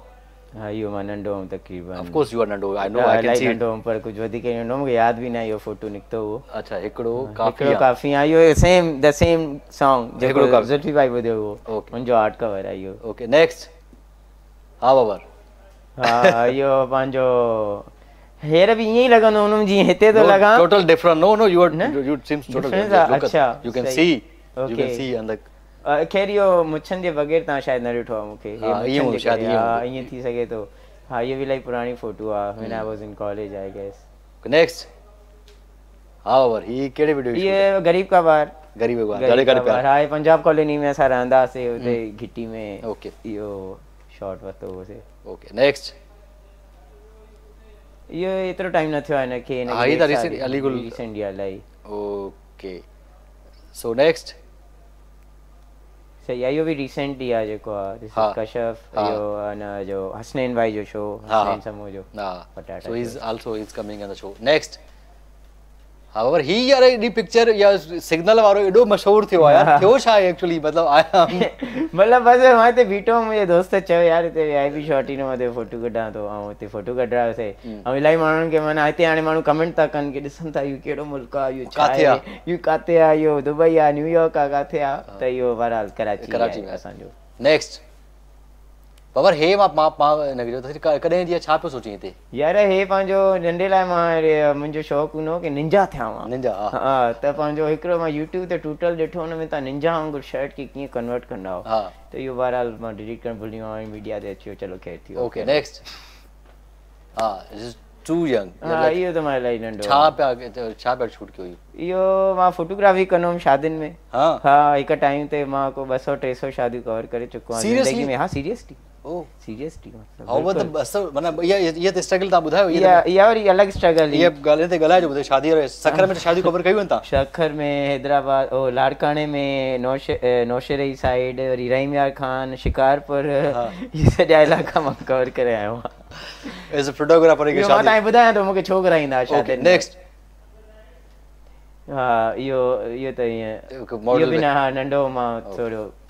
हाँ यो नंढो तकरीबन ऑफ कोर्स यू आर नंडो I know I can see नंडो हम पर कुछ वधिक नंढो मूंखे यादि बि न यो फोटो निकतो वो अच्छा हिकिड़ो काफ़ी हाँ, हिकिड़ो काफ़ी आहे इहो सेम द सेम सॉन्ग काफी जेको जुल्फी भाई ॿुधियो हो मुंहिंजो आर्ट कवर आहे इहो ओके नेक्स्ट हा बाबर हा इहो पंहिंजो हेयर बि यही लगा लॻंदो हुनम जी हेते तो लगा total different no no you are you seems total अच्छा you can see you can see and the ख़ैर इहो मुछनि जे बग़ैर तव्हां शायदि न ॾिठो आहे मूंखे ईअं थी सघे थो हा इहो बि इलाही पुराणी फोटो आहे when I was in college I guess गरीब का बार हाँ, पंजाब कॉलोनी में असां रहंदासीं हुते हम्म। घिटी में इहो शॉट वरितो हुओसीं इहो एतिरो टाइम न थियो आहे हिन इलाही ओके सो तो नेक्स्ट टली जेको हसनैन भाई जो समूह जो चयो मां कढां थो कनि बाबर हे मां मां मां इन जो कॾहिं जीअं छा पियो सोचियो हिते यार हे पंहिंजो नंढे लाइ मां मुंहिंजो शौक़ु हूंदो की निंजा थिया मां निंजा त पंहिंजो हिकिड़ो मां यूट्यूब ते टूटल ॾिठो हुन में तव्हां निंजा वांगुरु शर्ट खे कीअं कन्वर्ट कंदा हुआ त इहो बहरहाल मां डिलीट करणु भुलियो आहियां मीडिया ते अची वियो चलो खैर थी ओके नेक्स्ट हा टू यंग इहो त मां टाइम ते मां को ॿ सौ टे सौ शादियूं कवर करे चुको आहियां ज़िंदगी में सीरियसली सीरियसली oh. मतलब और वो तो सब मतलब ये ये तो स्ट्रगल ता बुधायो ये तो ये और ये अलग स्ट्रगल ये गाले ते गला जो बुधायो शादी रे सखर में तो शादी कवर कयो ता सखर में हैदराबाद ओ लाड़काने में नौश नौशेरे साइड और इराइम यार खान शिकारपुर हाँ। ये सजा इलाका मां कवर करे आयो एज अ फोटोग्राफर की शादी मां बुधायो तो मके छोकरा इंदा शादी नेक्स्ट हा इहो इहो त ईअं इहो बि न हा नंढो मां थोरो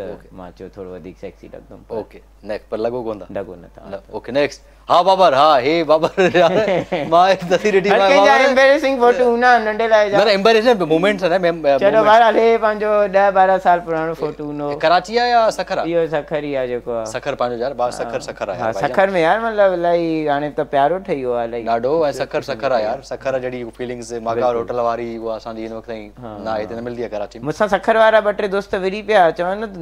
मां चयो थोरो आहे टे दोस्त विढ़ी पिया चवनि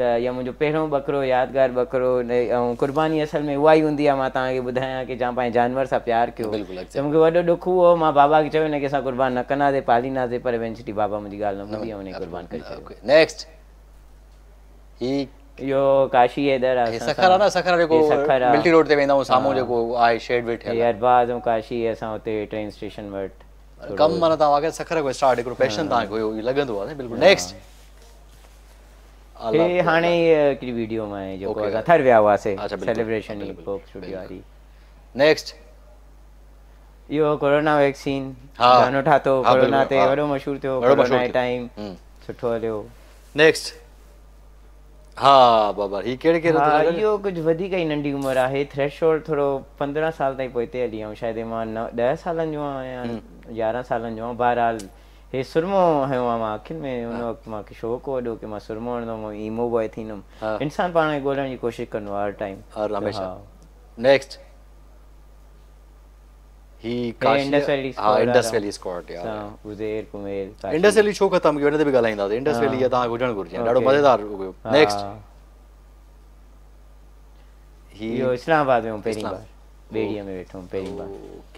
त या मुंहिंजो पहिरियों बकरो यादगार बकरो ऐं क़ुर्बानी असल में उहा ई हूंदी आहे मां तव्हांखे ॿुधायां की जाम पंहिंजे जानवर सां प्यार कयो त मूंखे वॾो ॾुख हुओ मां बाबा खे चयो हिनखे असां क़ुर्बान न कंदासीं पालींदासीं पर वेंसिटी बाबा मुंहिंजी ॻाल्हि न ॿुधी नेक्स्ट इहो काशी हैदर आहे सखर सखर मिल्टी रोड वेंदा साम्हूं जेको आहे शेड वेठे अरबाज़ ऐं काशी असां हुते ट्रेन स्टेशन वटि कमु माना तव्हांखे सखर को स्टार्ट हिकिड़ो पैशन तव्हांखे लॻंदो आहे बिल्कुलु नेक्स्ट ये हाने ये किसी वीडियो में है जो को आज थर्ड व्याव सेलिब्रेशन ही पोक शुरू आ रही नेक्स्ट यो कोरोना वैक्सीन हाँ नोट कोरोना ते वरो मशहूर थे वरो टाइम छुट्टो वाले नेक्स्ट हाँ बाबा ही केर केर हाँ यो कुछ वधी का ही नंदी उम्र आ है थ्रेशोल थोड़ो साल तक ही पहुँचते हैं लिया हूँ ඒ සුරමෝ හැමවම අකින් මේ උනක් මා කිෂෝක වඩෝක මා සුරමෝ නද මෝ ඊමෝ බයි තිනම් ඉන්සන් පානයි ගෝලන් යි කොෂික කරන ඔල් ටයිම් ආර් ලමේෂ නෙක්ස්ට් හි කාෂි ඉන්ඩස්ට්‍රියලි ස්කෝඩ් ආ ඉන්ඩස්ට්‍රියලි ස්කෝඩ් යා උදේර් කුමේල් තා ඉන්ඩස්ට්‍රියලි ෂෝක තම කි වෙනද බෙ ගලයි නද ඉන්ඩස්ට්‍රියලි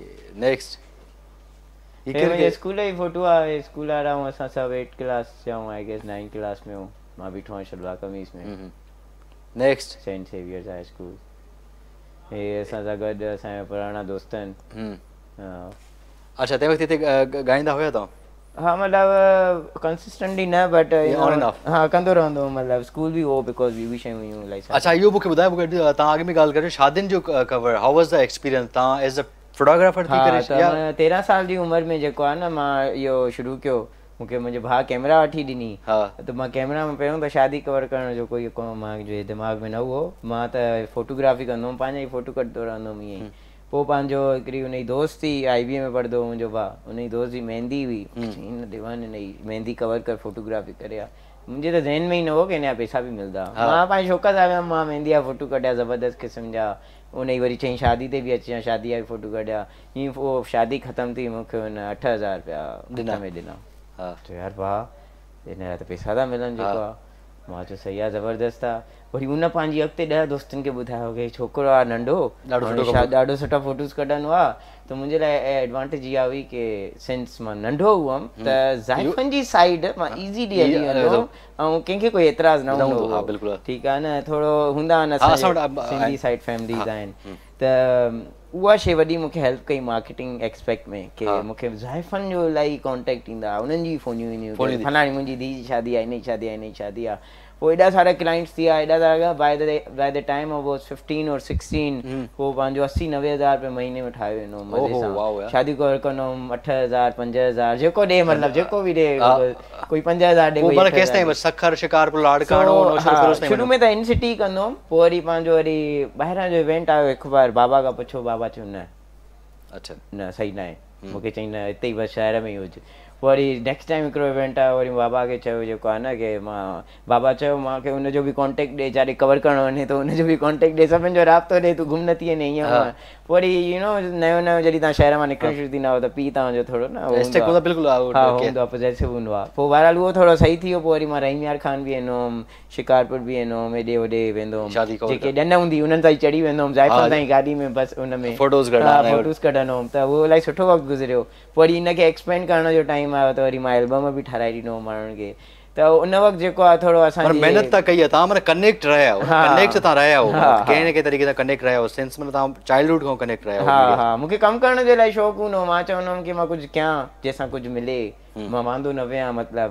යා ही केर के स्कूल ही फोटो आ स्कूल आ रहा हूं असा सब 8 क्लास से हूं आई गेस 9 क्लास में हूं मैं बैठा हूं शलवार कमीज में next Saint Saviour's High School ए ऐसा जगह ऐसा है पुराना दोस्त हैं अच्छा ते वक्त ते गाइंदा हुआ था हां मतलब कंसिस्टेंटली ना बट ऑन कंदो रहंदो मतलब स्कूल भी हो because we wish I you अच्छा यू बुक बताया बुक ता में गाल कर शादीन जो cover how was the experience ता एज अ फोटोग्राफर थी करे तेरहां साल जी उमिरि में जेको आहे न मां इहो शुरू कयो मूंखे मुंहिंजो भाउ कैमरा वठी ॾिनी त मां कैमरा में पहिरियों त शादी कवर करण जो कोई मुंहिंजे दिमाग़ में न हुओ मां त फोटोग्राफी कंदो हुउमि पंहिंजा ई फोटो कढंदो रहंदो इएं ई पोइ पंहिंजो हिकिड़ी हुनजी दोस्त थी आई बी ए में पढ़ंदो हुओ मुंहिंजो भाउ हुनजी दोस्त जी मेहंदी हुई हिन हिन जी मेहंदी कवर कर फोटोग्राफी करे आ मुंहिंजे त ज़हन में ई न हुओ की हिन जा पैसा बि मिलंदा मां पंहिंजे छोकिरा सां वियमि मां मेहंदी जा फोटो कढिया ज़बरदस्त क़िस्म जा उन ई वरी चई शादी ते बि अचे विया शादी जा बि फोटू कढिया हीअं पोइ शादी ख़तमु थी मूंखे हुन अठ हज़ार रुपया ॾिना में ॾिना हा चयो यार भाउ हिन जा त पैसा था मिलनि जेको आहे मां चयो सही आहे ज़बरदस्तु आहे वरी उन पंहिंजी अॻिते ॾह दोस्तनि खे ॿुधायो की छोकिरो आहे नंढो ॾाढो सुठा फोटोस कढंदो आहे त मुंहिंजे लाइ एडवांटेज हुउमि ठीकु आहे न थोरो त उहा शइ वॾी मूंखे हेल्प कई मार्केटिंग एक्सपेक्ट में के मूंखे ज़ाइफ़नि जो कॉन्टेक्ट ईंदियूं फलाणी मुंहिंजी धीउ जी शादी आहे जी शादी आहे हिन जी शादी आहे पोइ एॾा सारा क्लाइंट्स थी विया असी नवे हज़ार में ठाहे वेंदो शादी कंदोमि अठ हज़ार जो इवेंट आयो हिकु बार बाबा खां पुछो बाबा चओ न सही न आहे मूंखे चई न हिते ई बसि शहर में ई हुजे वरी नेक्स्ट टाइम हिकिड़ो इवेंट आहे वरी बाबा खे चयो जेको आहे न की मां बाबा चयो मूंखे हुनजो बि कॉन्टेक्ट ॾे जॾहिं कवर करणु वञे त हुनजो बि कॉन्टेक्ट ॾे सभिनि जो राब्तो ॾे तूं घुम न थी वञे ईअं वरी यू नो नयो नयो जॾहिं तव्हां शहर मां निकिरी निकिरे थींदव त पीउ तव्हांजो थोरो न हूंदो आहे पोइ बरहाल उहो थोरो सही थी वियो पोइ वरी मां रहिमार खान बि वेंदो हुउमि शिकारपुर बि वेंदो हुउमि हेॾे होॾे वेंदो हुउमि जेके ॾन हूंदी हुननि ताईं चढ़ी वेंदो हुउमि ज़ाइफ़ ताईं गाॾी में बसि हुन में फोटोज़ कढंदो हुउमि त उहो इलाही सुठो वक़्तु गुज़रियो वरी हिनखे एक्सप्लेन करण जो टाइम टाइम आयो तो वरी मां एल्बम भी ठाराई दिनो मारन के तो उन वक जेको आ थोड़ो असान पर मेहनत ता कई ता हमरा कनेक्ट रहया हो कनेक्ट ता रहया हो केन के तरीके ता कनेक्ट रहया हो सेंस में ता चाइल्डहुड को कनेक्ट रहया हो हां हां मुके कम करने दे लाई शौक हु नो मा चनो के मा कुछ क्या मिले मा वांदो न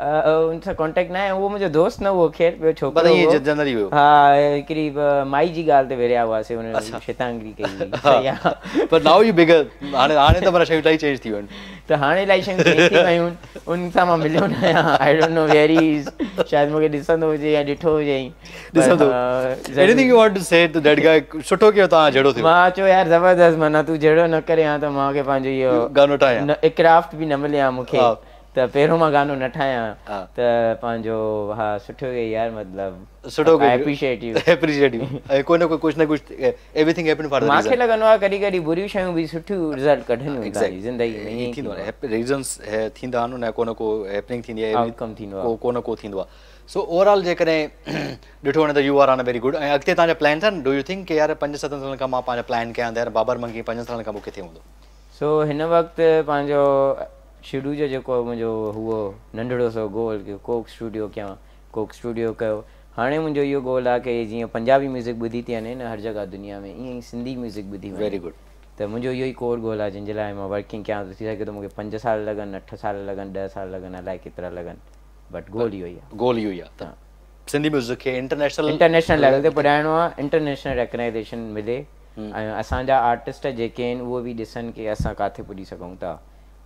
उनसे कांटेक्ट ना है वो मुंहिंजो दोस्त न वो खेर पियो छोकिरो बताइए जनरली हुयो हा हिकिड़ी माई जी ॻाल्हि ते विरिया हुआसीं हुन शैतानगिरी कई पर नाउ यू बिगर हाणे हाणे त पर शयूं इलाही चेंज थी वियूं आहिनि त हाणे इलाही शयूं चेंज थी वियूं आहिनि उन सां मां मिलियो न आहियां I don't know where is शायदि मूंखे ॾिसंदो हुजे या ॾिठो हुजे ॾिसंदो anything you want to say to that guy सुठो कयो तो तव्हां जहिड़ो थियो मां चयो यार ज़बरदस्त माना तूं जहिड़ो न करे हा त तो मूंखे पंहिंजो इहो गानो ठाहियां इक्राफ्ट बि न मिलिया मूंखे त पहिरों मां गानो न तो त पंहिंजो सुठो गई यार मतलब सुठो गई एप्रिशिएट यू एप्रिशिएट यू कोई ना कोई कुछ ना कुछ everything happen for the reason मूंखे लॻंदो आहे कॾहिं कॾहिं बुरियूं शयूं बि सुठियूं रिज़ल्ट कढनि थियूं ज़िंदगी में ईअं थींदो आहे रीजन्स थींदा आहिनि न को हैपनिंग थींदी आउटकम थींदो को न को थींदो सो ओवरऑल जेकॾहिं ॾिठो वञे त you are on very good ऐं अॻिते प्लान अथनि डू यू थिंक के यार पंज प्लान यार बाबर मंगी पंजनि सालनि सो हिन वक्त शुरू जो जेको मुंहिंजो उहो नंढड़ो सो गोल की कोक स्टूडियो कयां कोक स्टूडियो कयो हाणे मुंहिंजो इहो गोल आहे की जीअं पंजाबी म्यूज़िक ॿुधी थी वञे न हर जॻह दुनिया में ईअं ई सिंधी म्यूज़िक ॿुधी गुड त मुंहिंजो इहो ई कोर गोल आहे जंहिंजे लाइ मां वर्किंग कयां त थी सघे थो मूंखे पंज साल लॻनि अठ साल लॻनि ॾह साल लॻनि अलाए केतिरा लॻनि but goal goal Sindhi music खे इंटरनेशनल इंटरनेशनल लेवल ते पुॼाइणो आहे इंटरनेशनल रेकनाइज़ेशन मिले ऐं असांजा आर्टिस्ट जेके आहिनि उहे बि ॾिसनि की असां किथे पुॼी सघूं था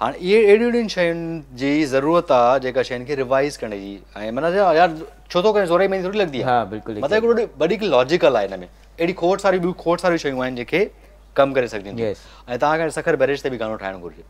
हाणे इहे अहिड़ियूं अहिड़ियुनि शयुनि जी ज़रूरत आहे जेका शयुनि खे रिवाइज़ करण जी ऐं माना यार छो थो करे ज़ोरे महीने थोरी लॻंदी हा बिल्कुलु मतिलबु हिकिड़ो वॾी लॉजिकल आहे हिन में अहिड़ी खोट सारियूं खोट सारी शयूं आहिनि जेके कमु करे सघंदियूं आहिनि ऐं तव्हांखे सखर बैरेज ते बि गानो ठाहिणु घुरिजे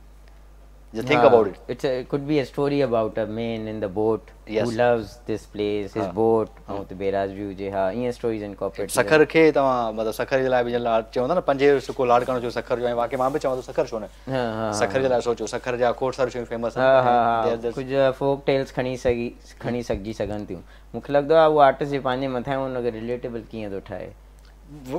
Just yeah. think about it. It's a, it could be a story about a man in the boat yes. who loves this place, his boat. Oh, the Beiraj view, yeah. Ha, these stories in copper. Sakar ke, that matlab that jala, bhi jala, art chhau na. Na, panchay usko ko art karna chhau. Sakar jo hai, waake maam bhi chhau na. To sakar shone. Ha ha. Sakar jala, socho. Sakar jala, court sar shone famous. Ha ha ha. Kuch uh, folk tales, khani sagi, khani sagji sagan tiu. Mukhlaq do, wo artist jipani matha hai, wo nagar relatable kiya do thaaye.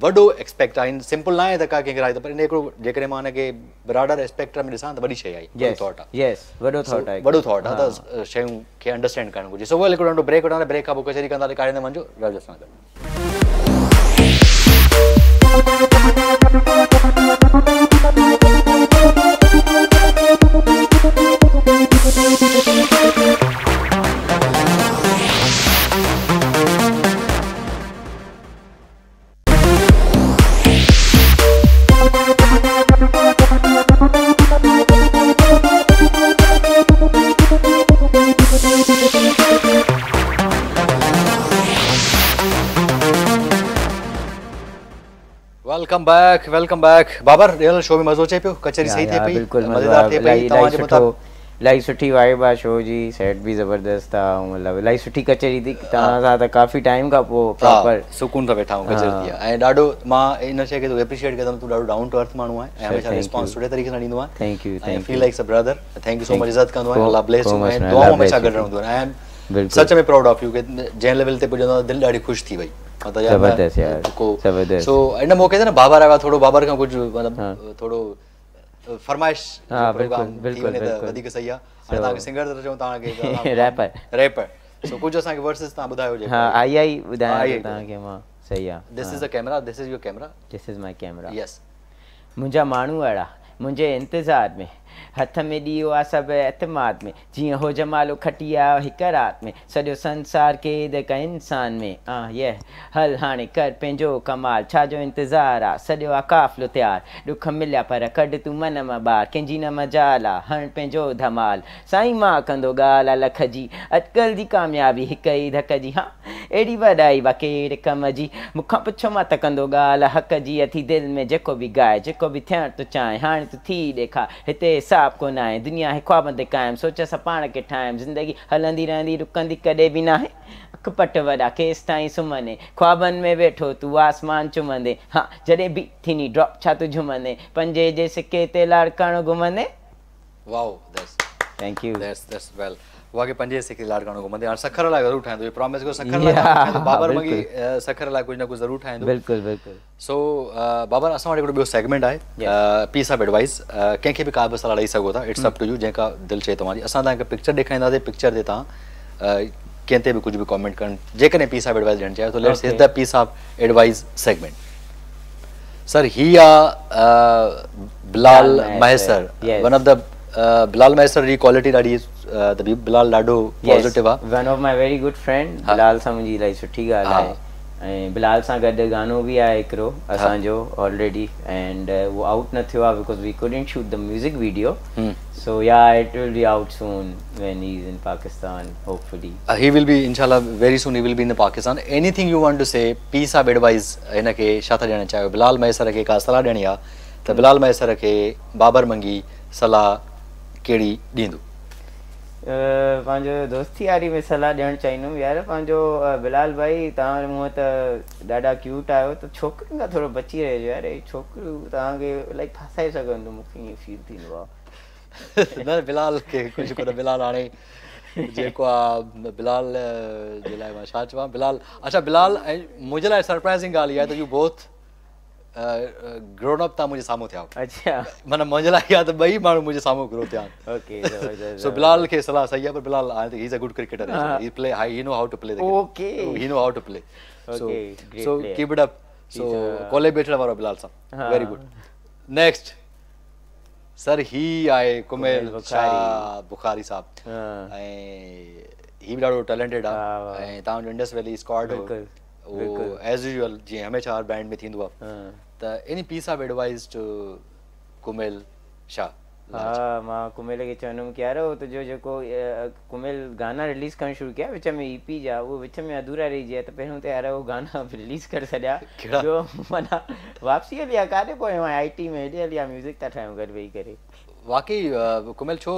वॾो expect आहे simple न आहे त का कंहिंखे पर जेकॾहिं मां हिन खे ॾिसां त शयूं खे अंडरस्टैंड करणु घुरिजे back welcome back Babar real show में मजो छे पियो कचरी सही थे पई मजेदार थे पई तमा जे मतलब लाई सुठी वाइब आ शो जी सेट भी जबरदस्त आ मतलब लाई सुठी कचरी थी तमा सा त काफी टाइम का पो प्रॉपर सुकून से बैठा हूं कचरी आ ए डाडो मा इन शे के एप्रिशिएट के तुम तू डाडो डाउन टू अर्थ मानु है हमेशा रिस्पोंस सुडे तरीके से नींदो आ thank you thank you feel like a brother thank you so much इज्जत कंदो आ अल्लाह ब्लेस यू मैं दुआ हमेशा कर रहा हूं आई एम सच में प्राउड ऑफ यू के जे लेवल ते पुजंदा दिल डाडी खुश थी भाई न बाबर आयो थोरो बाबर मुंहिंजा माण्हू अहिड़ा मुंहिंजे इंतिज़ार में हथ में ॾी वियो आहे सभु ऐतमाद में जीअं हो जमालो खटी आयो हिकु राति में सॼो संसार क़ैद क इंसान में आ यह हल हाणे कर पंहिंजो कमाल छाजो जो इंतज़ारु आहे सॼो आहे काफ़िलो तयारु ॾुख मिलिया पर मन कॾहिं ॿार कंहिंजी न मज़ाल आहे हण पंहिंजो धमाल साईं मां कंदो ॻाल्हि आहे लख जी अॼुकल्ह जी कामयाबी हिकु ई धक जी हा अहिड़ी वॾाई केरु कम जी मूंखां पुछो मां त कंदो ॻाल्हि हक जी अथी दिलि में जेको बि ॻाए जेको बि थियणु तूं चाहे हाणे तूं थी ॾेखार हिते सा छा तूं झूमंदे लाड़ो वागे पंजे से लाड गणो को मंदे सखर ला जरूर ठाहींदो इहो प्रॉमिस को सखर ला बाबर मगी सखर लाइ कुझु न कुझु ज़रूरु ठाहींदो बिल्कुल बिल्कुल सो बाबर असां एक बियो सेगमेंट आहे पीस ऑफ एडवाइस कंहिंखे बि का बि सलाह ॾेई सघो था इट्स अप टू यू जेका दिल दिलि तुम्हारी असा ता एक पिक्चर दे पिक्चर दे ता केते भी कुछ भी कमेंट कर जेकने पीस ऑफ एडवाइस देन चाहे तो let's is the piece of advice segment sir ही आहे Bilal Mahesh sir one of the त बिलाल मैसर खे बाबर मंगी सलाह कहिड़ी ॾींदो पंहिंजो दोस्ती यारी में सलाहु ॾियणु चाहींदुमि यार पंहिंजो बिलाल भाई तव्हां मूं वटि त ॾाढा क्यूट आहियो त छोकिरियुनि खां थोरो बची रहिजो यार छोकिरियूं तव्हांखे इलाही फासाए सघंदो मूंखे ईअं फील थींदो आहे न बिलाल बिलाल खे कुझु कोन हाणे जेको आहे बिलाल जे लाइ मां छा चवां बिलाल अच्छा बिलाल ऐं मुंहिंजे लाइ सरप्राइज़िंग ॻाल्हि इहा त यू बोथ ग्रोन अप था मुंहिंजे साम्हूं थिया अच्छा माना मुंहिंजे लाइ इहा त ॿई माण्हू मुंहिंजे ग्रो थिया ओके सो बिलाल के सलाह सही है पर Bilal he is a good cricketer he play high he know how to play okay he know how to play so so keep it up so collaborator वारो बिलाल सा वेरी गुड नेक्स्ट सर ही आए कुमेल बुखारी साहब ऐं ही हाँ। भी ॾाढो टैलेंटेड आहे ऐं तव्हांजो Indus valley squad as usual यूजल जीअं हमेशह हर बैंड में थींदो आहे त any piece of advice Kumail Shah हा मां कुमिल खे चवंदुमि की यारो तुंहिंजो जेको कुमिल गाना रिलीज़ करणु शुरू कया विच में ई e पी जा उहो विच में अधूरा रही जे त पहिरियों त यार उहो गाना रिलीज़ करे छॾिया माना वापसी हली आहे काॾे पोयां आई टी में हेॾे हली आहे म्यूज़िक था ठाहियूं गॾु वाकई कुमेल छो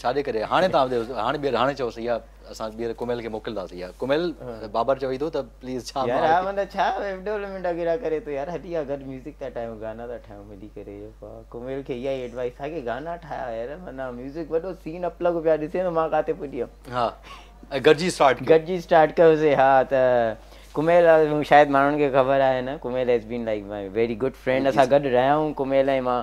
छा जे करे हाणे तव्हां ॿुधायो हाणे ॿीहर हाणे चओ सही आहे असां ॿीहर कुमेल खे मोकिलींदासीं यार कुमेल बाबर चवी थो त प्लीज़ छा यार हा छा वेब डेवलपमेंट वग़ैरह करे थो यार हली आहे म्यूज़िक था ठाहियूं गाना था ठाहियूं मिली करे कुमेल खे इहा एडवाइस आहे की गाना ठाहिया यार माना म्यूज़िक वॾो सीन अपलग पिया ॾिसे त मां किथे पुॼी हुअमि हा स्टार्ट गॾिजी स्टार्ट कयोसीं हा त कुमेल शायदि माण्हुनि खे ख़बर आहे ना Kumail has been like my very good friend असां गॾु रहिया आहियूं कुमेल ऐं मां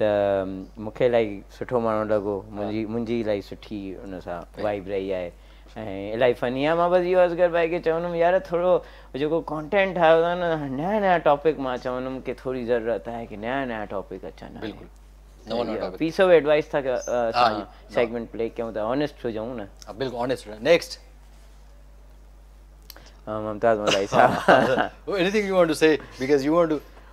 मुख्य मूंखे इलाही सुठो माण्हू लॻो मुंहिंजी मुंहिंजी इलाही सुठी हुन सां वाइब रही आहे ऐं इलाही फनी आहे मां बसि इहो असगर भाई खे चवंदुमि यार थोरो जेको कॉन्टेंट ठाहियो अथव न नया नया टॉपिक मां चवंदुमि की थोरी ज़रूरत आहे की नया नया टॉपिक अचनि बिल्कुलु पीस ऑफ एडवाइस था सेगमेंट प्ले कयूं था ऑनेस्ट हुजऊं न बिल्कुलु honest next Mumtaz Malai sahab anything you want to say because you want to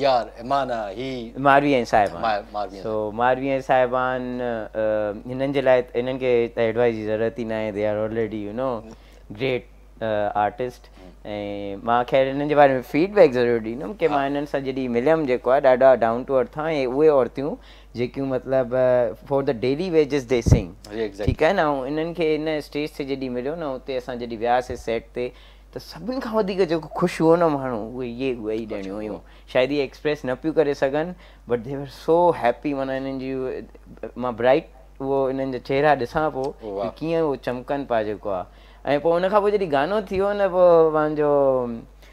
यार माना ही मारवी ऐं साहिबान मारवी सो ऐं साहिबान हिननि जे लाइ हिननि खे त एडवाइज़ जी ज़रूरत ई न आहे they are already you know great artist ऐं मां ख़ैर हिननि जे बारे में फीडबैक ज़रूरु ॾींदुमि की मां हिननि सां जॾहिं मिलियमि जेको आहे ॾाढा डाउन टू अर्थ आहे ऐं उहे औरतियूं जेकियूं मतिलबु for the daily wages they sing ठीकु आहे न ऐं इन्हनि खे हिन स्टेज ते जॾहिं मिलियो न हुते असां जॾहिं वियासीं सेट ते त सभिनि खां वधीक जेको ख़ुशि हुओ न माण्हू उहे इहे उहे ई ॾियणियूं हुयूं शायदि इहे एक्सप्रेस न पियूं करे सघनि बट दे वर सो हैप्पी माना इन्हनि जी मां ब्राइट उहो इन्हनि जा चहिरा ॾिसां पोइ कीअं उहो चमकनि पिया जेको आहे ऐं पोइ उनखां पोइ जॾहिं गानो थियो न पोइ पंहिंजो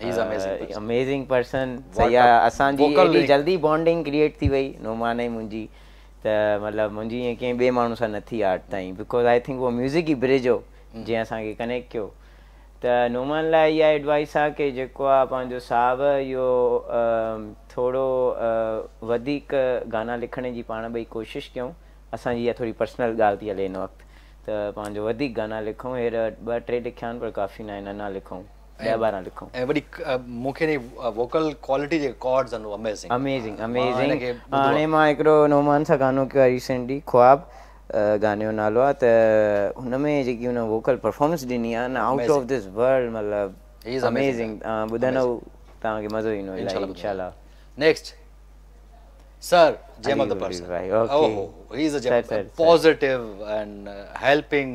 अमेजिंग पर्सन uh, सही आहे असांजी जल्दी बॉन्डिंग क्रिएट थी वई नुमान ई मुंहिंजी त मतिलबु मुंहिंजी ईअं कंहिं ॿिए माण्हू सां न थी आहे ताईं बिकॉज़ आई थिंक उहो म्यूज़िक ई ब्रिज हो जीअं असांखे कनेक्ट कयो त नुमान लाइ इहा एडवाइस आहे की जेको आहे पंहिंजो साहु इहो थोरो वधीक गाना लिखण जी पाण ॿई कोशिशि कयूं असांजी इहा थोरी पर्सनल ॻाल्हि थी हले हिन वक़्तु त पंहिंजो वधीक गाना लिखूं हींअर ॿ टे लिखिया आहिनि पर काफ़ी न आहिनि अञा लिखूं ವ್ಯಾಪಾರ ನಡೆக்கும் ಎವರಿ ಮುಖೇನೆ ವೋಕಲ್ ಕ್ವಾಲಿಟಿ ಕಾರ್ಡ್ಸ್ ಅನ್ನು ಅಮೇಜಿಂಗ್ ಅಮೇಜಿಂಗ್ ಅಮೇಜಿಂಗ್ हाणे मां हिकिड़ो नोमान सां गानो कयो आहे रिसेंटली ख़्वाब गाने जो नालो आहे त हुन में जेकी हुन वोकल परफॉर्मेंस ॾिनी आहे न आउट ऑफ दिस वर्ल्ड मतिलबु इज़ अमेजिंग तव्हां ॿुधंदव तव्हांखे मज़ो ईंदो इनशाला next sir Jaymal the person ओहो he is a positive and helping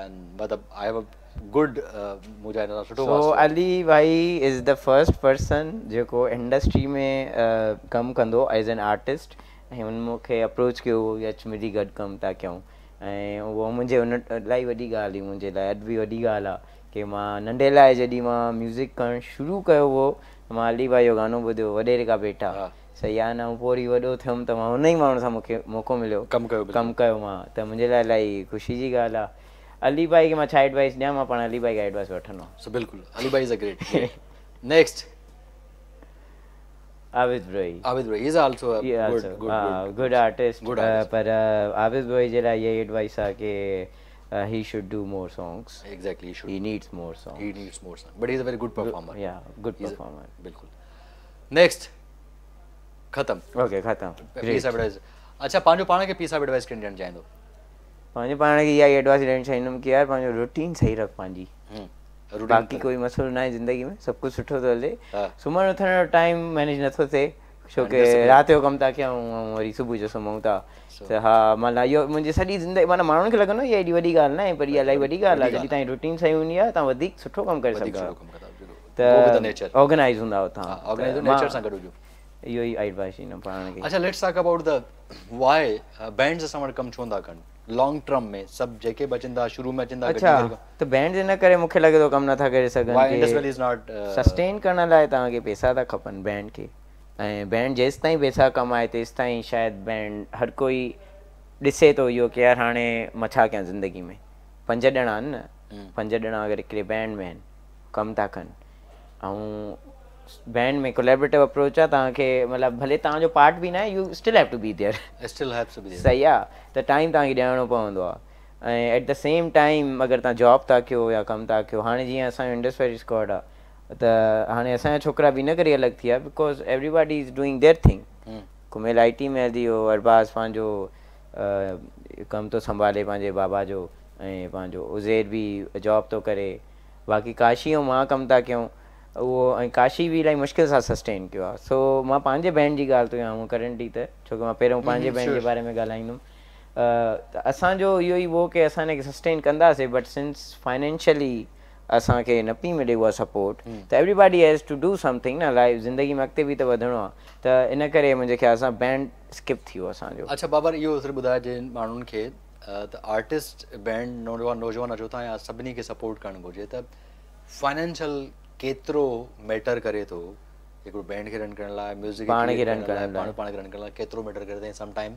and मतलब आई हैव अली uh, भाई इज़ द फस्ट पर्सन जेको इंडस्ट्री में uh, कमु कंदो एज़ अन आर्टिस्ट ऐं हुन मूंखे अप्रोच कयो हुओ की अच मिली गॾु कमु था कयूं ऐं उहो मुंहिंजे हुन इलाही वॾी ॻाल्हि हुई मुंहिंजे लाइ अॼु बि वॾी ॻाल्हि आहे की मां नंढे लाइ जॾहिं मां म्यूज़िक करणु शुरू कयो हुओ मां अली भाई जो गानो ॿुधो वॾेरे खां बेटा सही आहे न पोइ वरी वॾो थियुमि त मां हुन ई माण्हू सां मूंखे मौको मिलियो कमु कयो मां त मुंहिंजे लाइ इलाही ख़ुशी जी ॻाल्हि अली भाई के છા એડવાઇસ ને માં પણ अली भाई का एडवाइस સો सो बिल्कुल अली भाई is a great next Abid भाई आबिद भाई is also good, good good, good, uh, good, good artist. Good artist. Uh, but uh, uh, he should do more songs. Exactly. He should. He needs more songs. He needs more songs. But he's a very good performer. Good, yeah, good he's performer. A, बिल्कुल. Next. खत्म. Okay, खत्म. Peace advice. अच्छा पांचो पाना के peace advice के जान जाएं दो. पंहिंजे पाण खे इहा ई एडवाइस ॾियणु चाहींदुमि की यार पंहिंजो रुटीन सही रख पंहिंजी बाक़ी कोई मसइलो न आहे ज़िंदगी में सभु कुझु सुठो थो हले सुम्हणु उथण जो टाइम मैनेज नथो थिए छो की राति जो कमु था कयूं ऐं वरी सुबुह जो सुम्हूं था त हा माना इहो मुंहिंजी सॼी ज़िंदगी माना माण्हुनि खे लॻंदो इहा एॾी वॾी ॻाल्हि न आहे पर इहा इलाही वॾी ॻाल्हि आहे जॾहिं तव्हांजी रुटीन सही हूंदी आहे तव्हां वधीक सुठो कमु करे सघंदा त ऑर्गनाइज़ हूंदा सघंदव Uh, सघूंड uh, खे ऐं बै जेसिताईं पैसा कमाए तेसि ताईं बैंड हर कोई ॾिसे थो इहो की यार हाणे मां छा कयां ज़िंदगी में पंज ॼणा आहिनि न पंज ॼणा अगरि हिकिड़े बैंड में आहिनि कम था कनि ऐं बैंड में कोलेबरेटिव अप्रोच आहे तव्हांखे मतिलबु भले तव्हांजो पार्ट बि न आहे त टाइम तव्हांखे ॾियणो पवंदो आहे ऐं एट द सेम टाइम अगरि तव्हां जॉब था कयो या कमु था कयो हाणे जीअं असांजो इंडस्ट्री स्क्वाड आहे त हाणे असांजा छोकिरा बि हिन करे अलॻि थी विया because everybody is doing their thing कुमे लाईटी में हली वियो अरबास पंहिंजो कमु थो संभाले पंहिंजे बाबा जो ऐं पंहिंजो उज़ेर बि जॉब थो करे बाक़ी काशी ऐं मां कमु त कयूं उहो ऐं काशी बि इलाही मुश्किल सां सस्टेन कयो आहे सो मां पंहिंजे बैंड जी ॻाल्हि थो कयां करंट ॾींहुं त छोकी मां पहिरों पंहिंजे बैंड जे बारे में ॻाल्हाईंदुमि असांजो इहो ई हुओ की असां हिनखे सस्टेन कंदासीं बट सिंस फाइनैंशियली असांखे न पई मिले उहा सपोर्ट त everybody has to do something life जिंदगी में अॻिते बि त वधिणो आहे त इन करे मुंहिंजे ख़्याल सां बैंड स्किप थी वियो असांजो अच्छा बाबर इहो ॿुधाइजे माण्हुनि खे केतिरो मैटर करे थो हिकिड़ो बैंड खे रन करण लाइ म्यूज़िक पाण खे रन करण लाइ पाण खे रन करण लाइ केतिरो मैटर करे थो सम टाइम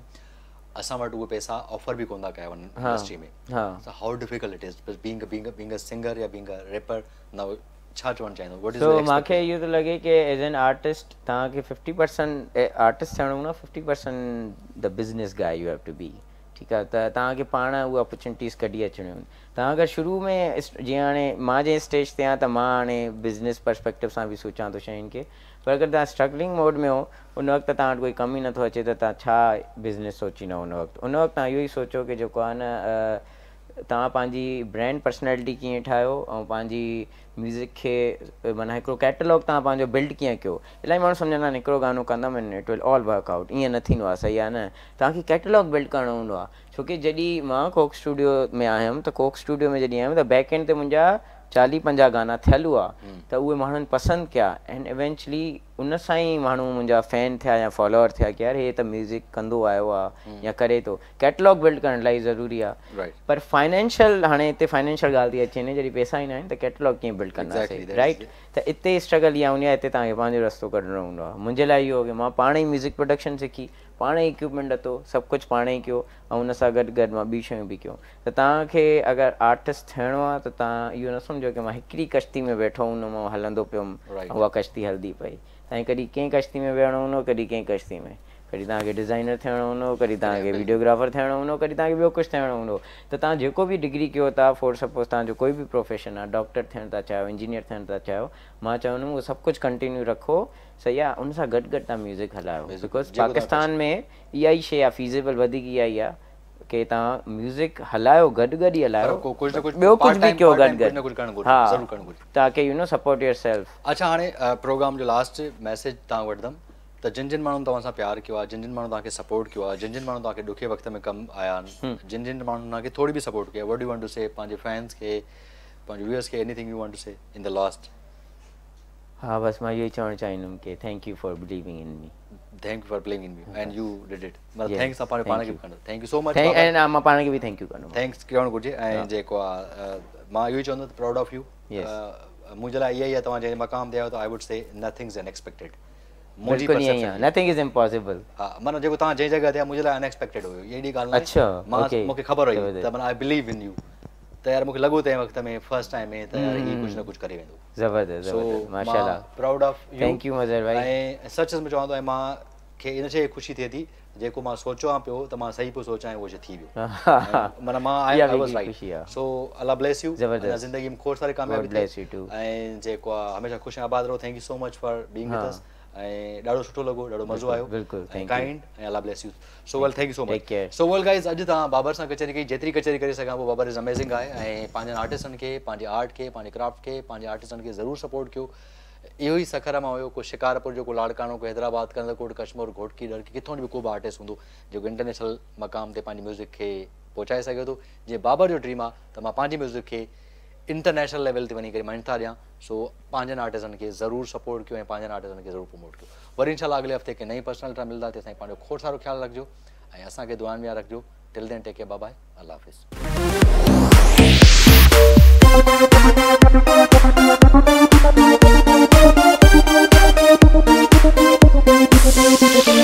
असां वटि उहे पैसा ऑफर बि कोन था कया वञनि इंडस्ट्री में how difficult it is being being being singer या बींग रेपर न छा चवणु चाहींदो वट इज़ मूंखे इहो थो लॻे की एज़ एन आर्टिस्ट तव्हांखे फिफ्टी परसेंट आर्टिस्ट थियणो न फिफ्टी परसेंट द बिज़नेस गाए यू हैव टू बी ठीकु आहे त तव्हांखे पाण उहा अपॉर्चुनिटीज़ कढी अचणियूं आहिनि तव्हां अगरि शुरू में जीअं हाणे मां जंहिं स्टेज ते आहियां त मां हाणे बिज़नेस पर्सपेक्टिव सां बि सोचां थो शयुनि खे पर अगरि तव्हां स्ट्रगलिंग मोड में हो उन वक़्तु तव्हां वटि कोई कमु ई नथो अचे त तव्हां छा बिज़नेस सोचींदव उन वक़्तु उन वक़्तु तव्हां इहो ई सोचो की जेको आहे न तव्हां पंहिंजी ब्रैंड पर्सनैलिटी कीअं ठाहियो ऐं पंहिंजी म्यूज़िक खे माना हिकिड़ो कैटलॉग तव्हां पंहिंजो बिल्ड कीअं कयो इलाही माण्हू सम्झंदा आहिनि हिकिड़ो गानो कंदा आहिनि ऑल वर्क आउट ईअं न थींदो आहे सही आहे न तव्हांखे कैटलॉग बिल्ड करिणो हूंदो आहे छोकी जॾहिं मां कोक स्टूडियो में आयुमि त कोक स्टूडियो में जॾहिं आयुमि त बैक एंड ते मुंहिंजा चालीह पंजाह गाना थियल हुआ त उहे माण्हुनि पसंदि कया एंड इवेंचुली उनसां ई माण्हू मुंहिंजा फैन थिया या फॉलोअर थिया की यार ही त म्यूज़िक कंदो आयो आहे या करे थो कैटलॉग बिल्ड करण ज़रूरी आहे पर फाइनेंशियल हाणे हिते फाइनेंशियल ॻाल्हि थी अची वञे जॾहिं पैसा ई न आहिनि त कैटलॉग कीअं बिल्ड कंदा राइट त हिते स्ट्रगल इहा हूंदी आहे हिते तव्हांखे पंहिंजो रस्तो कढणो हूंदो आहे मुंहिंजे म्यूज़िक प्रोडक्शन सिखी पाण ई इक्विपमेंट लतो सभु कुझु पाण ई कयो ऐं हुन सां गॾु गॾु मां ॿियूं शयूं बि कयो त तव्हांखे अगरि आर्टिस्ट थियणो आहे त तव्हां इहो न सम्झो की मां हिकिड़ी कश्ती में वेठो हूंदमि मां हलंदो पियो उहा कश्ती हलंदी पई ऐं कॾहिं कंहिं कश्ती में वेहणो हूंदो कॾहिं कंहिं कश्ती में कॾहिं तव्हांखे डिज़ाइनर थियणो हूंदो कॾहिं तव्हांखे वीडियोग्राफर थियणो हूंदो कॾहिं तव्हांखे ॿियो कुझु थियणो हूंदो त तव्हां जेको बि डिग्री कयो था फोर सपोज़ तव्हांजो कोई बि प्रोफेशन आहे डॉक्टर थियण था चाहियो इंजीनियर थियण था चाहियो मां चवंदुमि उहो सभु कुझु कंटिन्यू रखो सही आहे उन सां गॾु गॾु तव्हां म्यूज़िक हलायो बिकॉज़ पाकिस्तान में इहा ई शइ आहे फीज़िबल वधीक इहा ई आहे की तव्हां म्यूज़िक हलायो गॾु गॾु गॾु गॾु ई हलायो ॿियो कुझु बि कयो यू नो सपोर्ट सेल्फ अच्छा हाणे प्रोग्राम जो लास्ट मैसेज तव्हां त जिन जिन माण्हुनि तव्हां सां प्यार कयो आहे जिन जिन माण्हू तव्हांखे सपोर्ट कयो आहे जिन जिन माण्हू ॾुखे वक़्त में कमु आया आहिनि जिन जिन माण्हू थोरी बि सपोर्ट कयो बिल्कुल नहीं आहे नथिंग इज इम्पॉसिबल मन माना जेको जे जगह जॻह ते आहे मुंहिंजे लाइ अनएक्सपेक्टेड हुयो इहा एॾी अच्छा मां मूंखे ख़बर हो त माना आई बिलीव इन यू त यार मूंखे लगो तंहिं वक़्त में फर्स्ट टाइम में त यार ये कुछ ना हम्म। कुछ करे वेंदो ज़बरदस्त जबरदस्त माशाल्लाह proud of you thank you मदर भाई आई सच में चवां थो तो ऐं मां खे इन शइ ख़ुशी थे थी जेको मां आ पियो त तो मां सही पियो सोचा वो जे थी वियो मन मां I I was right so Allah bless you जबरदस्त ज़िंदगी में खोड़ सारे कामयाबी ब्लेस यू टू एंड जेको हमेशा खुश आबाद रहो thank you so much for being with us એ ડારો સટલો લાગો ડારો મજો આયો બિલકુલ થેન્ક યુ કાઈન્ડ એ અલ્લાહ બ્લેસ યુ સોવલ થેન્ક યુ સો મચ સોવલ ગાઈસ અજે તા બાબર સા કચેરી ગઈ જેટલી કચેરી કરી સક્યા બો બાબર ઇઝ અમેઝિંગ આ એ પાંજા આર્ટિસ્ટન કે પાંજી આર્ટ કે પાંજી ક્રાફ્ટ કે પાંજી આર્ટિસ્ટન કે જરૂર સપોર્ટ કયો એહી સખર માં હોયો કોઈ શિકારપુર જો કો લાડકાનો કો હૈદરાબાદ કરન કોટ કશ્મીર ગોટકી લડ કે કીથોણ ભી કોઈ આર્ટિસ્ટ હોંડો જો ઇન્ટરનેશનલ મકામ تے પાંજી મ્યુઝિક કે પહોંચાઈ સક્યો તો જે બાબર જો ડ્રીમા તમ પાંજી મ્યુઝિક કે इंटरनेशनल लेवल से वही करे था ॾियां सो पांजन आर्टिज़न के जरूर सपोर्ट कर पांजन पंहिंजनि आर्टिज़न खे ज़रूरु प्रमोट कर वरी इनशाला अगले हफ़्ते कंहिं नई पर्सनल मिलंदा ते साईं पंहिंजो खोड़ सारो ख्याल रखो ऐं असांखे दुआनि में रखो till then take bye bye Allah हाफ़िज़